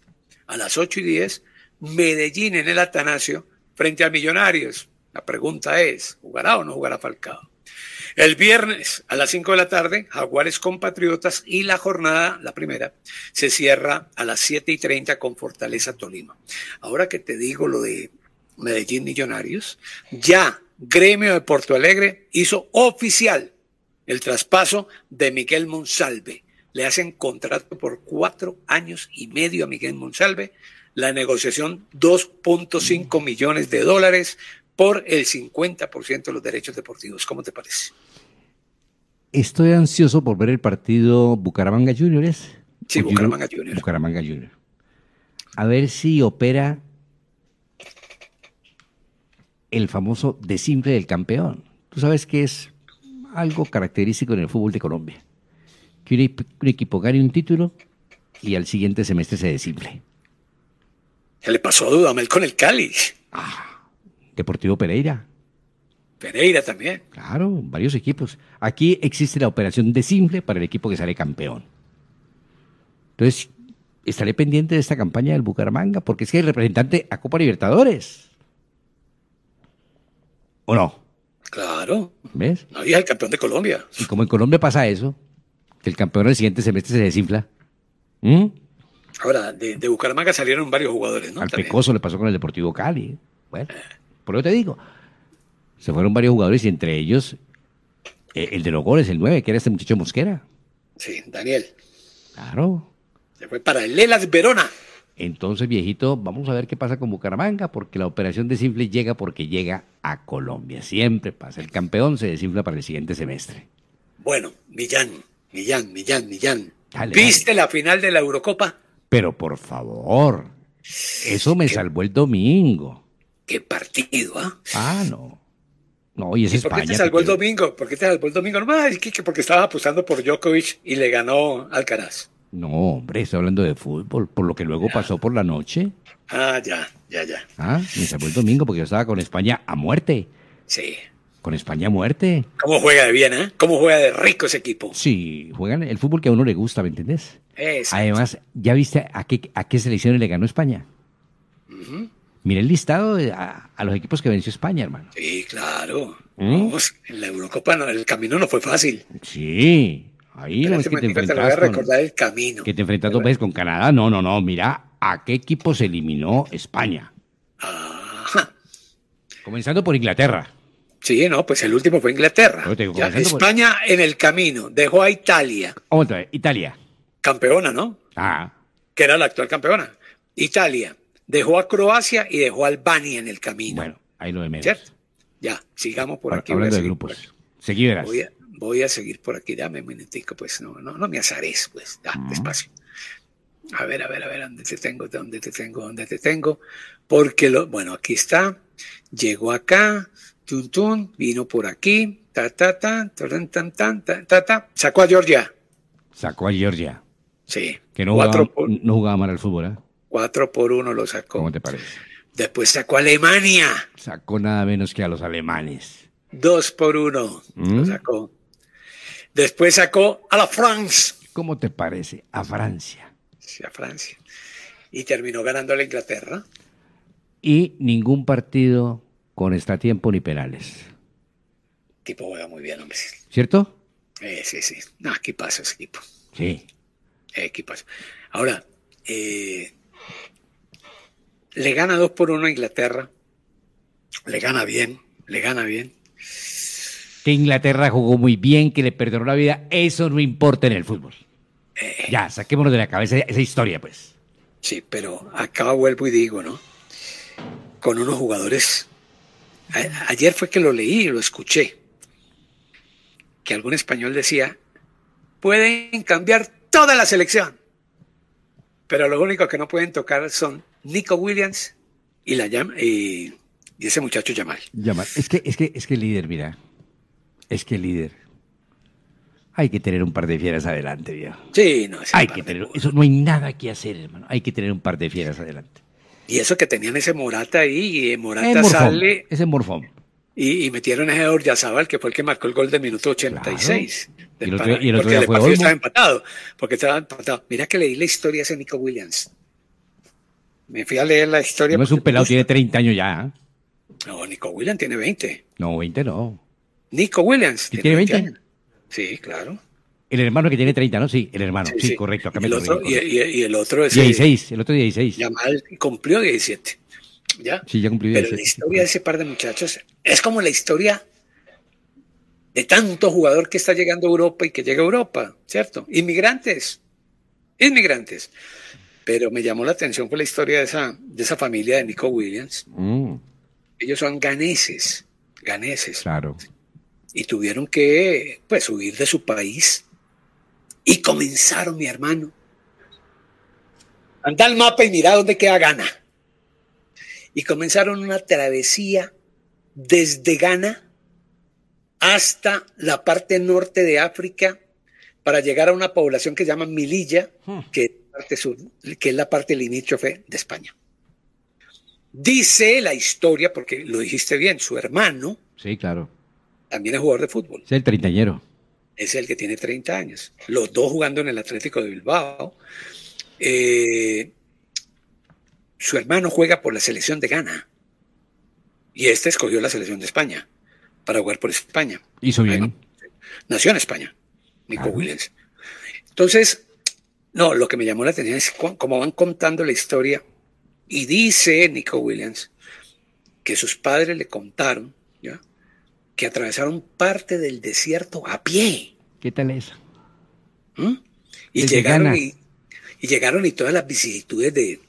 Speaker 3: A las ocho y diez, Medellín en el Atanasio frente a Millonarios. La pregunta es, ¿jugará o no jugará Falcao? El viernes a las 5 de la tarde, Jaguares Compatriotas y la jornada, la primera, se cierra a las siete y treinta con Fortaleza Tolima. Ahora que te digo lo de Medellín Millonarios, ya Gremio de Porto Alegre hizo oficial el traspaso de Miguel Monsalve. Le hacen contrato por cuatro años y medio a Miguel Monsalve. La negociación 2.5 millones de dólares por el 50% de los derechos deportivos. ¿Cómo te parece?
Speaker 2: Estoy ansioso por ver el partido Bucaramanga Juniors. Sí, Bucaramanga Juniors. Bucaramanga Junior. A ver si opera el famoso desinfle del campeón. Tú sabes que es algo característico en el fútbol de Colombia. Que un, equipo gane un título y al siguiente semestre se desinfle.
Speaker 3: Se le pasó a Dudamel con el Cali? Ah
Speaker 2: Deportivo Pereira. Pereira también. Claro, varios equipos. Aquí existe la operación de simple para el equipo que sale campeón. Entonces, estaré pendiente de esta campaña del Bucaramanga, porque es que el representante a Copa Libertadores.
Speaker 1: ¿O no?
Speaker 3: Claro. ¿Ves? No, es el campeón de Colombia.
Speaker 2: Y como en Colombia pasa eso, que el campeón del siguiente semestre se desinfla. ¿Mm?
Speaker 3: Ahora, de, Bucaramanga salieron varios jugadores, ¿no? Al
Speaker 2: Pecoso le pasó con el Deportivo Cali. Bueno. Eh. Por te digo, se fueron varios jugadores y entre ellos eh, el de los goles, el 9, que era este muchacho Mosquera.
Speaker 3: Sí, Daniel. Claro. Se fue para el Lelas Verona.
Speaker 2: Entonces, viejito, vamos a ver qué pasa con Bucaramanga, porque la operación de simple llega porque llega a Colombia. Siempre pasa. El campeón se desinfla para el siguiente semestre.
Speaker 3: Bueno, Millán, Millán, Millán, Millán. ¿Viste la final de la Eurocopa?
Speaker 2: Pero por favor, eso me salvó el domingo qué partido, ¿ah? Ah, no. No, y es ¿Y ¿Por qué te salvó el
Speaker 3: domingo? ¿Por qué te salvó el domingo? No, que porque estaba apostando por Djokovic y le ganó Alcaraz.
Speaker 2: No, hombre, estoy hablando de fútbol, por lo que luego pasó por la noche.
Speaker 3: Ah, ya, ya, ya.
Speaker 2: Ah, me salvó el domingo porque yo estaba con España a muerte. Sí. Con España a muerte.
Speaker 3: ¿Cómo juega de bien, eh? ¿Cómo juega de rico ese equipo?
Speaker 2: Sí, juegan el fútbol que a uno le gusta, ¿me entendés? Exacto. Además, ¿ya viste a qué, a qué selecciones le ganó España? Mire el listado a, los equipos que venció España, hermano.
Speaker 3: Sí, claro. Vamos, ¿Mm? pues, en la Eurocopa el camino no fue fácil.
Speaker 2: Sí. Ahí no es que te enfrentas. recordar
Speaker 3: el camino.
Speaker 2: Que te enfrentaste dos veces con Canadá. No, no, no. Mira a qué equipo se eliminó España. Comenzando por Inglaterra. Sí, no, pues
Speaker 3: el último fue Inglaterra. España en el camino. Dejó a Italia.
Speaker 2: Otra vez, Italia.
Speaker 3: Campeona, ¿no? Ah. Que era la actual campeona. Italia dejó a Croacia y dejó a Albania en el camino. Bueno, ahí lo de menos. ¿Cierto? Ya, sigamos por Ahora, aquí. Hablando de
Speaker 2: grupos. Seguí verás. Voy
Speaker 3: a, voy a, seguir por aquí, dame un minutico, pues no, no, no me azares, pues,
Speaker 2: da, uh despacio.
Speaker 3: A ver, a ver, a ver, ¿dónde te tengo? ¿Dónde te tengo? ¿Dónde te tengo? Porque, lo, bueno, aquí está, llegó acá, tun, tun, vino por aquí, ta, ta, ta, tan, tan, tan, ta, ta, ta, sacó a Georgia.
Speaker 2: Sacó a Georgia. Sí. Que no, jugaba, por... no jugaba mal al fútbol, ¿eh?
Speaker 3: 4 por uno lo sacó. ¿Cómo te parece? Después sacó a Alemania.
Speaker 2: Sacó nada menos que a los alemanes.
Speaker 3: Dos por uno lo ¿Mm? sacó. Después sacó a la
Speaker 2: France. ¿Cómo te parece? A Francia. Sí, a Francia.
Speaker 3: Y terminó ganando a la Inglaterra.
Speaker 2: Y ningún partido con tiempo ni penales.
Speaker 3: Tipo juega muy bien, hombre. ¿Cierto? Eh, sí, sí. No, aquí pasa ese equipo. Sí. Eh, aquí pasa. Ahora, eh, le gana 2 por 1 a Inglaterra. Le gana bien, le gana bien.
Speaker 2: Que Inglaterra jugó muy bien, que le perdonó la vida, eso no importa en el fútbol. Eh. ya, saquémonos de la cabeza esa historia, pues.
Speaker 3: Sí, pero acá vuelvo y digo, ¿no? Con unos jugadores. ayer fue que lo leí y lo escuché. Que algún español decía: pueden cambiar toda la selección, pero lo único que no pueden tocar son Nico Williams y, la, y ese muchacho Yamal.
Speaker 2: Es que, es que, es que el líder, mira. Es que el líder. Hay que tener un par de fieras adelante, viejo. Sí, no. Hay que eso no hay nada que hacer, hermano. Hay que tener un par de fieras adelante. Y eso que
Speaker 3: tenían ese Morata ahí, y eh, Morata sale. Ese morfón. Y, metieron a Edor Yazabal, que fue el que marcó el gol de minuto 86. y el otro, y porque el partido estaba empatado. Porque estaba empatado. Mira que leí la historia a ese Nico Williams. Me fui a leer la historia. No es un pelado,
Speaker 2: tiene 30 años ya. ¿eh?
Speaker 3: No, Nico Williams tiene 20.
Speaker 2: No, 20 no.
Speaker 3: Nico Williams. ¿Tiene, 20? años. Sí, claro.
Speaker 2: El hermano que tiene 30, ¿no? Sí, el hermano. Sí, correcto. Y el otro,
Speaker 3: Y, el otro es. 16,
Speaker 2: el otro 16.
Speaker 3: cumplió 17. ¿Ya? Sí, ya cumplió Pero 17. la historia de ese par de muchachos es como la historia de tanto jugador que está llegando a Europa y que llega a Europa, ¿cierto? Inmigrantes. Inmigrantes. Pero me llamó la atención fue la historia de esa, de esa familia de Nico Williams. Mm. Ellos son ganeses, ganeses. Claro. Y tuvieron que, pues, huir de su país. Y comenzaron, mi hermano. Anda al mapa y mira dónde queda Ghana. Y comenzaron una travesía desde Ghana hasta la parte norte de África para llegar a una población que llama Mililla, hmm. que que es la parte limítrofe de España. Dice la historia, porque lo dijiste bien, su hermano. Sí, claro. También es jugador de fútbol.
Speaker 2: Es el treintañero.
Speaker 3: Es el que tiene 30 años. Los dos jugando en el Atlético de Bilbao. Eh, su hermano juega por la selección de Ghana. Y este escogió la selección de España para jugar por España. Hizo bien. Nació en España, Nico Williams. Entonces, no, lo que me llamó la atención es cómo van contando la historia. Y dice Nico Williams que sus padres le contaron ¿ya? que atravesaron parte del desierto a pie. ¿Qué tal eso? ¿Mm? Y, llegaron y, llegaron y todas las vicisitudes de,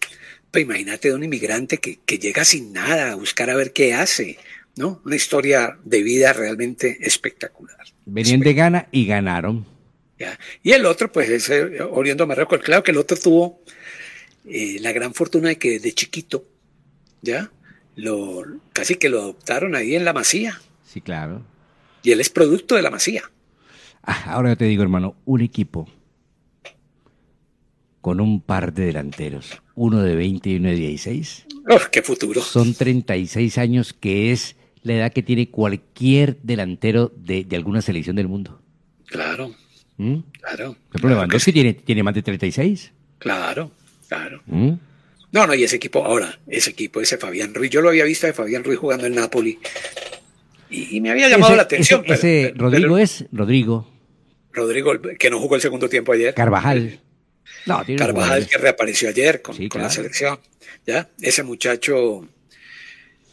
Speaker 3: pues imagínate de un inmigrante que, llega sin nada a buscar a ver qué hace. ¿no? Una historia de vida realmente espectacular.
Speaker 2: Venían de Ghana y ganaron.
Speaker 3: Y el otro, pues es a eh, Marruecos. Claro que el otro tuvo eh, la gran fortuna de que desde chiquito, ¿ya? Lo, casi que lo adoptaron ahí en la masía. Sí, claro. Y él es producto de la masía.
Speaker 2: Ah, ahora te digo, hermano, un equipo con un par de delanteros, uno de 20 y uno de 16. ¡Qué futuro! Son 36 años, que es la edad que tiene cualquier delantero de, de alguna selección del mundo. Claro. ¿Mm? Claro. claro que tiene, tiene más de 36.
Speaker 3: Claro, claro. ¿Mm? No, no, y ese equipo, ahora, ese equipo, ese Fabián Ruiz, yo lo había visto de Fabián Ruiz jugando en Napoli y, me había llamado la atención. Ese,
Speaker 2: Rodrigo es Rodrigo.
Speaker 3: Rodrigo, que no jugó el segundo tiempo ayer. Carvajal.
Speaker 2: Eh, Carvajal que
Speaker 3: reapareció ayer con, la selección. ¿ya? Ese muchacho,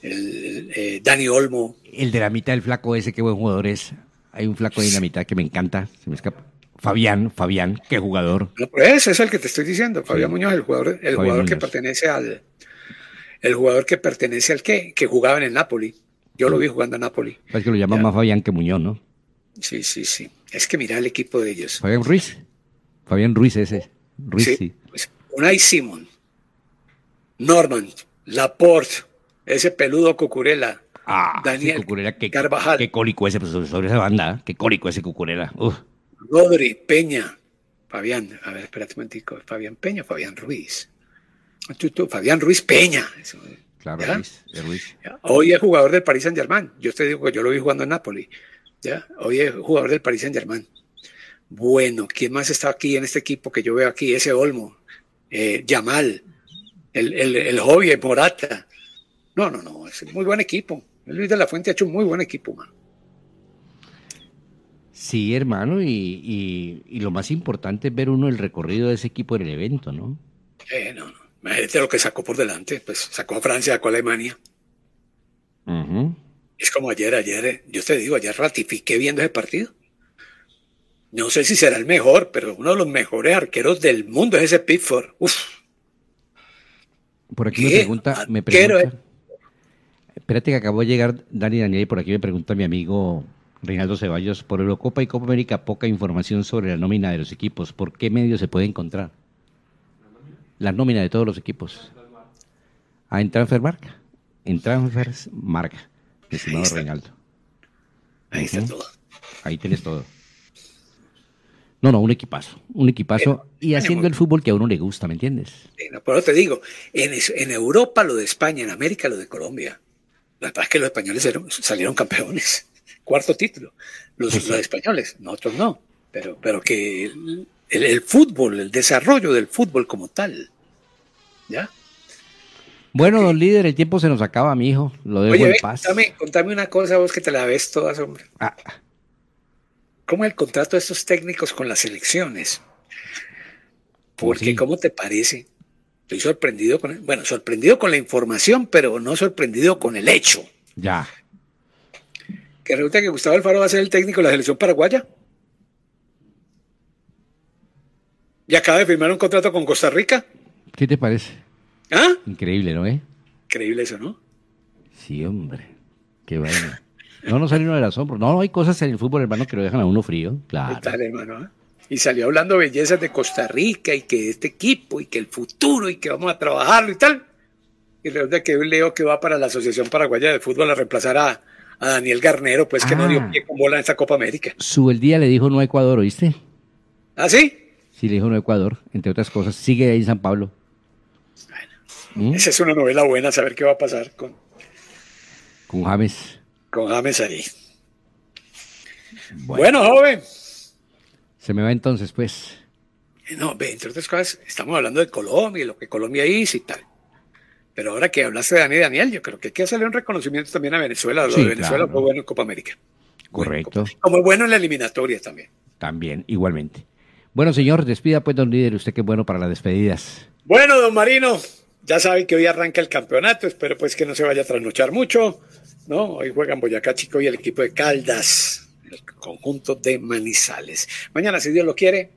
Speaker 3: el, eh, Dani Olmo.
Speaker 2: El de la mitad, del flaco ese, qué buen jugador es. Hay un flaco ahí en la mitad que me encanta, se me escapa. Fabián, Fabián, qué jugador.
Speaker 3: es el que te estoy diciendo, Fabián Muñoz, el jugador, el jugador que pertenece al el jugador que pertenece al qué que jugaba en el Napoli. Yo lo vi jugando en Napoli.
Speaker 2: Es que lo llaman más Fabián que Muñoz, ¿no? Sí, sí, sí.
Speaker 3: Es que mira el equipo de ellos.
Speaker 2: Fabián Ruiz. Fabián Ruiz ese. Ruiz, sí.
Speaker 3: Pues, Simón, Norman, Laporte, ese peludo Cucurella, Ah, Daniel
Speaker 2: Carvajal. Qué cólico ese profesor sobre esa banda. ¿eh? Qué cólico ese cucurera. Uf.
Speaker 3: Rodri, Peña, Fabián. A ver, espérate un momentico. Fabián Peña, Fabián Ruiz. Ah, Fabián Ruiz Peña. claro, Ruiz, Hoy es jugador del Paris Saint-Germain. Yo te digo que yo lo vi jugando en Napoli. ¿ya? Hoy es jugador del Paris Saint-Germain. Bueno, ¿quién más está aquí en este equipo que yo veo aquí? Ese Olmo, eh, Yamal, el, el, Morata. No, no, no, es un muy buen equipo. Luis de la Fuente ha hecho un muy buen equipo, mano.
Speaker 2: Sí, hermano, y, lo más importante es ver uno el recorrido de ese equipo en el evento, ¿no?
Speaker 3: Eh, no, no. Imagínate lo que sacó por delante, pues sacó a Francia, sacó a Alemania. Es como ayer, ayer, eh, yo te digo, ayer ratifiqué viendo ese partido. No sé si será el mejor, pero uno de los mejores arqueros del mundo es ese Pitford. Uf.
Speaker 2: Por aquí me pregunta, me eh. pregunta. Espérate que acabó de llegar Dani Daniel y por aquí me pregunta mi amigo Reinaldo Ceballos, por Eurocopa y Copa América poca información sobre la nómina de los equipos. ¿Por qué medio se puede encontrar? La nómina de todos los equipos. Ah, en Marca. En Marca, estimado Reinaldo. Ahí está todo. Ahí tienes todo. No, no, un equipazo, un equipazo y haciendo el fútbol que a uno le gusta, ¿me entiendes?
Speaker 3: Pero te digo, en Europa lo de España, en América lo de Colombia. La verdad es que los españoles salieron campeones. Cuarto título. Pues los, españoles, nosotros no. Pero, pero que el, fútbol, el desarrollo del fútbol como tal.
Speaker 2: ¿Ya? Bueno, don líder, el tiempo se nos acaba, mi hijo. Lo dejo en paz.
Speaker 3: Contame, contame, una cosa, vos que te la ves todas, hombre. Ah. ¿Cómo ¿Cómo el contrato de estos técnicos con las elecciones? Pues Porque, ¿cómo te parece Estoy sorprendido con, bueno, sorprendido con la información, pero no sorprendido con el hecho. Ya. Que resulta que Gustavo Alfaro va a ser el técnico de la selección paraguaya. Y acaba de firmar un contrato con Costa Rica. ¿Qué te parece? ¿Ah?
Speaker 2: Increíble, ¿no? Eh?
Speaker 3: Increíble eso, ¿no?
Speaker 2: Sí, hombre. Qué bueno. No nos sale uno de las sombra. No, hay cosas en el fútbol, hermano, que lo dejan a uno frío. Claro.
Speaker 3: Tal, hermano, ¿eh? y salió hablando bellezas de Costa Rica y que este equipo y que el futuro y que vamos a trabajarlo y tal. Y de que Leo que va para la Asociación Paraguaya de Fútbol a reemplazar a, Daniel Garnero, pues que no dio ah. pie con bola en esta Copa América.
Speaker 2: Su el día le dijo no a Ecuador, ¿oíste? ¿Ah, sí? Sí, le dijo no a Ecuador, entre otras cosas. Sigue ahí San Pablo. Bueno,
Speaker 3: ¿Mm? Esa es una novela buena, saber qué va a pasar con...
Speaker 2: Con James.
Speaker 3: Con James ahí. bueno joven.
Speaker 2: Se me va entonces, pues.
Speaker 3: Eh, no, entre otras cosas, estamos hablando de Colombia, y lo que Colombia hizo y tal. Pero ahora que hablaste de Dani Daniel, yo creo que hay que hacerle un reconocimiento también a Venezuela. Lo de Venezuela fue bueno en Copa América.
Speaker 2: Correcto. Bueno,
Speaker 3: como bueno en la eliminatoria también.
Speaker 2: También, igualmente. Bueno, señor, despida pues, don líder, usted qué bueno para las despedidas.
Speaker 3: Bueno, don Marino, ya sabe que hoy arranca el campeonato, espero pues que no se vaya a trasnochar mucho, ¿no? Hoy juegan Boyacá Chico y el equipo de Caldas, el conjunto de Manizales. Mañana, si Dios lo quiere,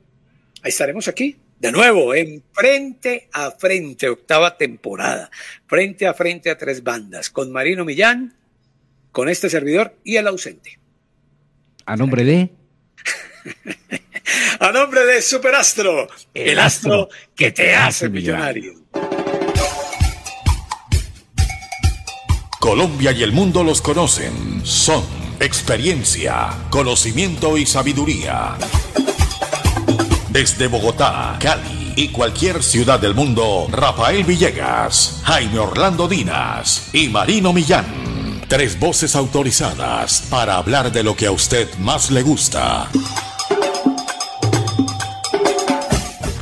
Speaker 3: estaremos aquí. De nuevo, en frente a frente, octava temporada, frente a frente a tres bandas, con Marino Millán, con este servidor y el ausente.
Speaker 2: A nombre de... a
Speaker 3: nombre de Superastro,
Speaker 1: el, astro, astro que te hace millonario. Colombia y el mundo los conocen, son Experiencia, conocimiento y sabiduría. Desde Bogotá, Cali y cualquier ciudad del mundo, Rafael Villegas, Jaime Orlando Dinas y Marino Millán. Tres voces autorizadas para hablar de lo que a usted más le gusta.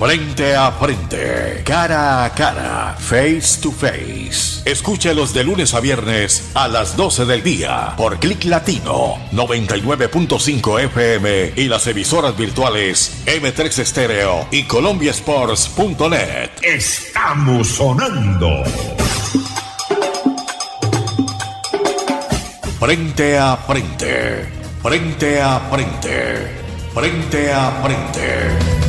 Speaker 1: Frente a frente, cara a cara, face to face. escúchelos de lunes a viernes a las 12 del día por Click Latino 99.5 FM y las emisoras virtuales M3 Estéreo y colombiasports.net. Estamos sonando. Frente a frente, frente a frente, frente a frente.